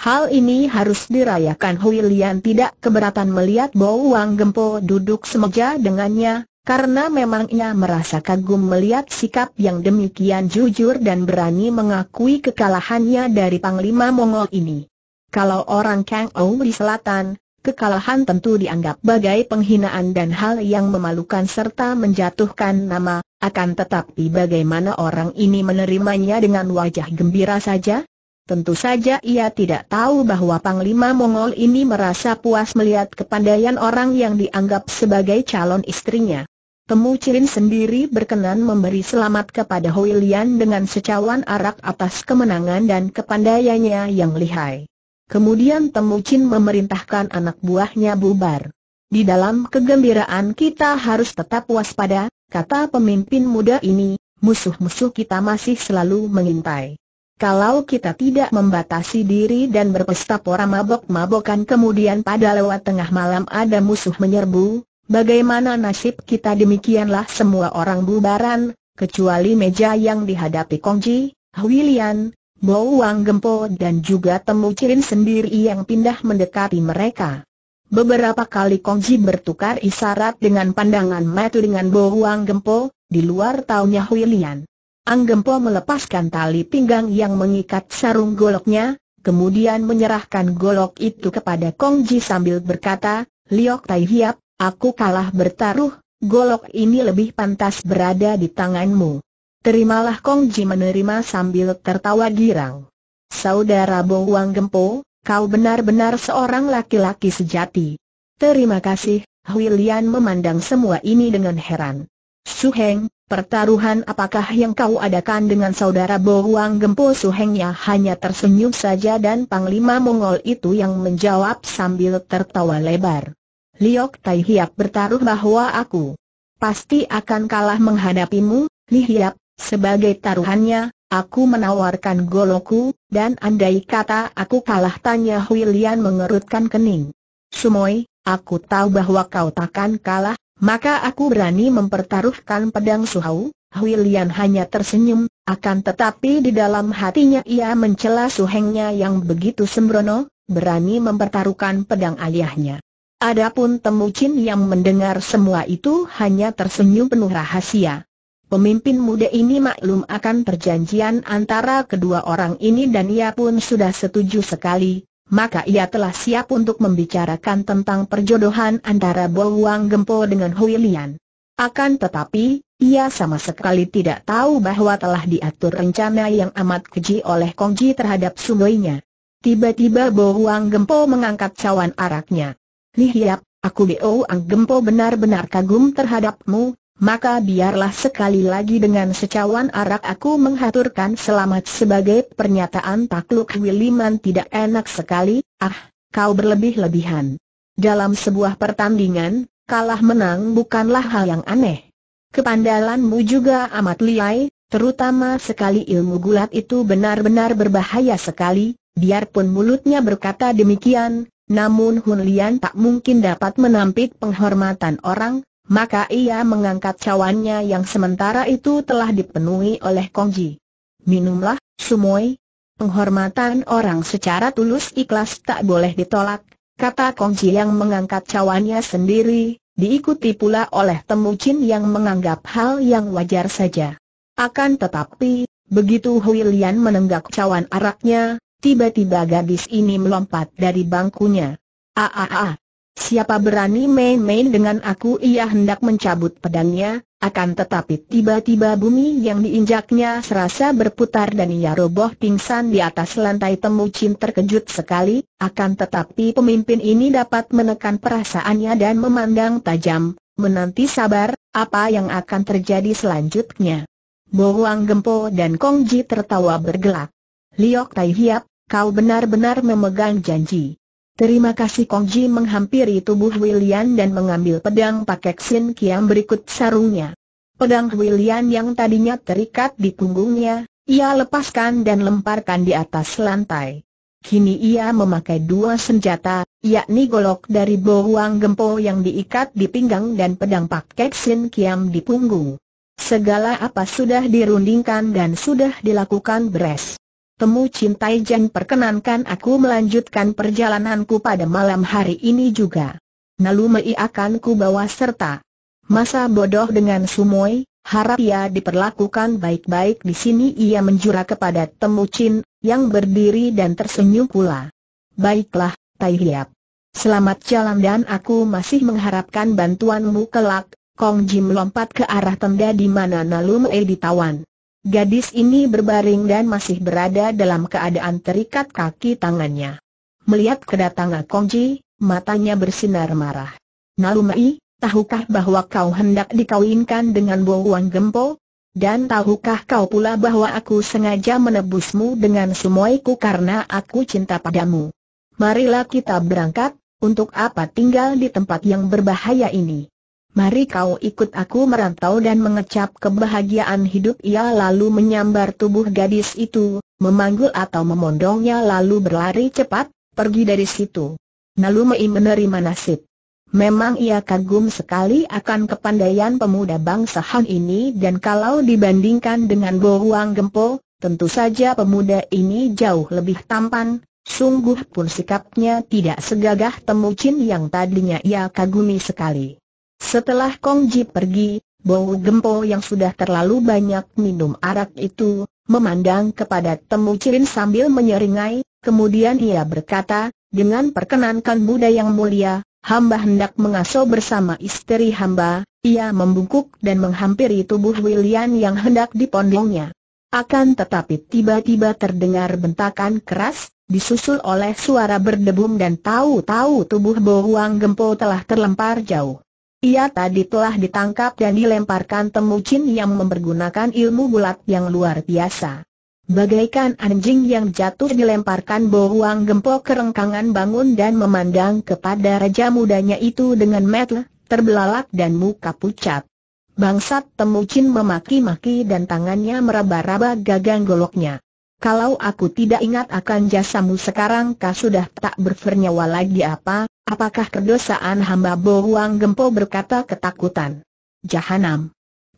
Hal ini harus dirayakan Huilian tidak keberatan melihat Bo Wang Gempo duduk semeja dengannya, karena memang ia merasa kagum melihat sikap yang demikian jujur dan berani mengakui kekalahannya dari Panglima Mongol ini. Kalau orang Kang Ou di selatan, kekalahan tentu dianggap sebagai penghinaan dan hal yang memalukan serta menjatuhkan nama, akan tetapi bagaimana orang ini menerimanya dengan wajah gembira saja? Tentu saja ia tidak tahu bahwa Panglima Mongol ini merasa puas melihat kepandaian orang yang dianggap sebagai calon istrinya. Temu Cirin sendiri berkenan memberi selamat kepada Hoi Lian dengan secawan arak atas kemenangan dan kepandaiannya yang lihai. Kemudian Temucin memerintahkan anak buahnya bubar. Di dalam kegembiraan kita harus tetap waspada, kata pemimpin muda ini, musuh-musuh kita masih selalu mengintai. Kalau kita tidak membatasi diri dan berpesta pora mabok-mabokan kemudian pada lewat tengah malam ada musuh menyerbu, bagaimana nasib kita demikianlah semua orang bubaran, kecuali meja yang dihadapi Kongji, William. Bo Wang Gempo dan juga Temu Cilin sendiri yang pindah mendekati mereka. Beberapa kali Kongji bertukar isyarat dengan pandangan mata dengan Bo Wang Gempo, di luar taunya Hui Lian. Ang Gempo melepaskan tali pinggang yang mengikat sarung goloknya, kemudian menyerahkan golok itu kepada Kongji sambil berkata, Liok Tai Hiap, aku kalah bertaruh, golok ini lebih pantas berada di tanganmu. Terimalah Kong Ji menerima sambil tertawa girang. Saudara Bo Wang Gempo, kau benar-benar seorang laki-laki sejati. Terima kasih, Hui Lian memandang semua ini dengan heran. Suheng, pertaruhan apakah yang kau adakan dengan saudara Bo Wang Gempo Suhengnya hanya tersenyum saja dan Panglima Mongol itu yang menjawab sambil tertawa lebar. Liok Tai Hiap bertaruh bahwa aku pasti akan kalah menghadapimu, Li Hiap, sebagai taruhannya, aku menawarkan goloku, dan andai kata aku kalah tanya Huilian mengerutkan kening. Sumoy, aku tahu bahwa kau takkan kalah, maka aku berani mempertaruhkan pedang Suhau. Huilian hanya tersenyum, akan tetapi di dalam hatinya ia mencela suhengnya yang begitu sembrono, berani mempertaruhkan pedang ayahnya. Adapun Temujin yang mendengar semua itu hanya tersenyum penuh rahasia. Pemimpin muda ini maklum akan perjanjian antara kedua orang ini dan ia pun sudah setuju sekali, maka ia telah siap untuk membicarakan tentang perjodohan antara Bo Gempo dengan Hui Lian. Akan tetapi, ia sama sekali tidak tahu bahwa telah diatur rencana yang amat keji oleh Kongji terhadap sungainya. Tiba-tiba Bo Gempo mengangkat cawan araknya. Lihiap, aku Bo Gempo benar-benar kagum terhadapmu, maka biarlah sekali lagi dengan secawan arak aku menghaturkan selamat sebagai pernyataan takluk Wiliman tidak enak sekali, ah, kau berlebih-lebihan. Dalam sebuah pertandingan, kalah menang bukanlah hal yang aneh. Kepandalanmu juga amat liai, terutama sekali ilmu gulat itu benar-benar berbahaya sekali, biarpun mulutnya berkata demikian, namun Hun Lian tak mungkin dapat menampik penghormatan orang, maka ia mengangkat cawannya yang sementara itu telah dipenuhi oleh Kongji. Minumlah, Sumoy. Penghormatan orang secara tulus ikhlas tak boleh ditolak, kata Kongji yang mengangkat cawannya sendiri, diikuti pula oleh Temujin yang menganggap hal yang wajar saja. Akan tetapi, begitu Hui Lian menenggak cawan araknya, tiba-tiba gadis ini melompat dari bangkunya. Aaah! Siapa berani main-main dengan aku ia hendak mencabut pedangnya, akan tetapi tiba-tiba bumi yang diinjaknya serasa berputar dan ia roboh pingsan di atas lantai temu terkejut sekali, akan tetapi pemimpin ini dapat menekan perasaannya dan memandang tajam, menanti sabar, apa yang akan terjadi selanjutnya. Bohuang Gempo dan Kongji tertawa bergelak. Liok Tai Hiap, kau benar-benar memegang janji. Terima kasih Kongji menghampiri tubuh William dan mengambil pedang pakai Xin Kiam berikut sarungnya. Pedang William yang tadinya terikat di punggungnya, ia lepaskan dan lemparkan di atas lantai. Kini ia memakai dua senjata, yakni golok dari bawang gempo yang diikat di pinggang dan pedang pakai Xin Kiam di punggung. Segala apa sudah dirundingkan dan sudah dilakukan beres. Temu Cintai Jeng perkenankan aku melanjutkan perjalananku pada malam hari ini juga. Nalumei akan ku bawa serta. Masa bodoh dengan Sumoi, harap ia diperlakukan baik-baik di sini ia menjura kepada Temu Cin, yang berdiri dan tersenyum pula. Baiklah, Tai Hiap. Selamat jalan dan aku masih mengharapkan bantuanmu kelak, Kong Jim lompat ke arah tenda di mana Nalumei ditawan. Gadis ini berbaring dan masih berada dalam keadaan terikat kaki tangannya. Melihat kedatangan Kongji, matanya bersinar marah. Nalumai, tahukah bahwa kau hendak dikawinkan dengan Bo Wang Gempo? Dan tahukah kau pula bahwa aku sengaja menebusmu dengan semuaiku karena aku cinta padamu? Marilah kita berangkat, untuk apa tinggal di tempat yang berbahaya ini? Mari kau ikut aku merantau dan mengecap kebahagiaan hidup ia lalu menyambar tubuh gadis itu, memanggul atau memondongnya lalu berlari cepat, pergi dari situ. Nalumei Mei menerima nasib. Memang ia kagum sekali akan kepandaian pemuda bangsa Han ini dan kalau dibandingkan dengan Bo Huang Gempo, tentu saja pemuda ini jauh lebih tampan, sungguh pun sikapnya tidak segagah Temucin yang tadinya ia kagumi sekali. Setelah Kong Ji pergi, Bau Gempo yang sudah terlalu banyak minum arak itu, memandang kepada Temu Cirin sambil menyeringai, kemudian ia berkata, dengan perkenankan Buddha yang mulia, hamba hendak mengasuh bersama istri hamba, ia membungkuk dan menghampiri tubuh William yang hendak dipondongnya. Akan tetapi tiba-tiba terdengar bentakan keras, disusul oleh suara berdebum dan tahu-tahu tubuh Wang Gempo telah terlempar jauh. Ia tadi telah ditangkap dan dilemparkan Temujin yang mempergunakan ilmu bulat yang luar biasa. Bagaikan anjing yang jatuh dilemparkan bohuang gempo kerengkangan bangun dan memandang kepada raja mudanya itu dengan metel, terbelalak dan muka pucat. Bangsat Temujin memaki-maki dan tangannya meraba-raba gagang goloknya. Kalau aku tidak ingat akan jasamu sekarang kau sudah tak bernyawa lagi apa, Apakah kedosaan hamba Bohuang Gempo berkata ketakutan? Jahanam.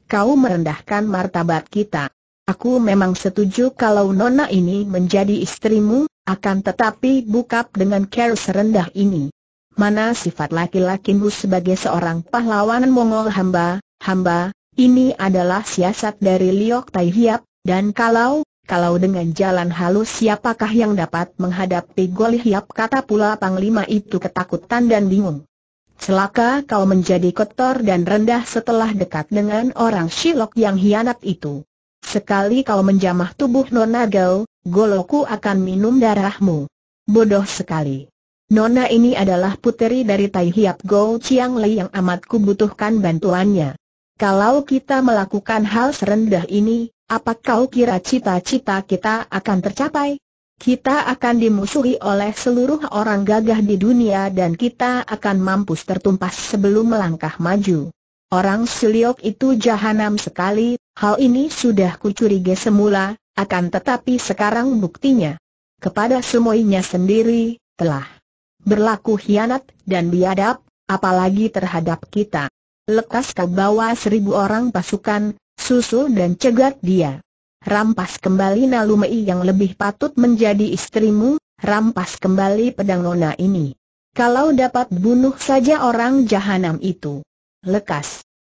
Kau merendahkan martabat kita. Aku memang setuju kalau nona ini menjadi istrimu, akan tetapi bukap dengan care serendah ini. Mana sifat laki-lakimu sebagai seorang pahlawan Mongol hamba, hamba, ini adalah siasat dari Liok Tai Hiap, dan kalau kalau dengan jalan halus siapakah yang dapat menghadapi Golihiap kata pula Panglima itu ketakutan dan bingung. Celaka kau menjadi kotor dan rendah setelah dekat dengan orang Shilok yang hianat itu. Sekali kau menjamah tubuh Nona Goloku akan minum darahmu. Bodoh sekali. Nona ini adalah puteri dari Tai Hiap Go Chiang Lei yang amat kubutuhkan bantuannya. Kalau kita melakukan hal serendah ini, apa kau kira cita-cita kita akan tercapai? Kita akan dimusuhi oleh seluruh orang gagah di dunia dan kita akan mampus tertumpas sebelum melangkah maju. Orang siliok itu jahanam sekali, hal ini sudah kucurigai semula, akan tetapi sekarang buktinya. Kepada semuanya sendiri, telah berlaku hianat dan biadab, apalagi terhadap kita. Lekas kau bawa seribu orang pasukan, susul dan cegat dia. Rampas kembali Nalumei yang lebih patut menjadi istrimu, rampas kembali pedang nona ini. Kalau dapat bunuh saja orang jahanam itu. Lekas.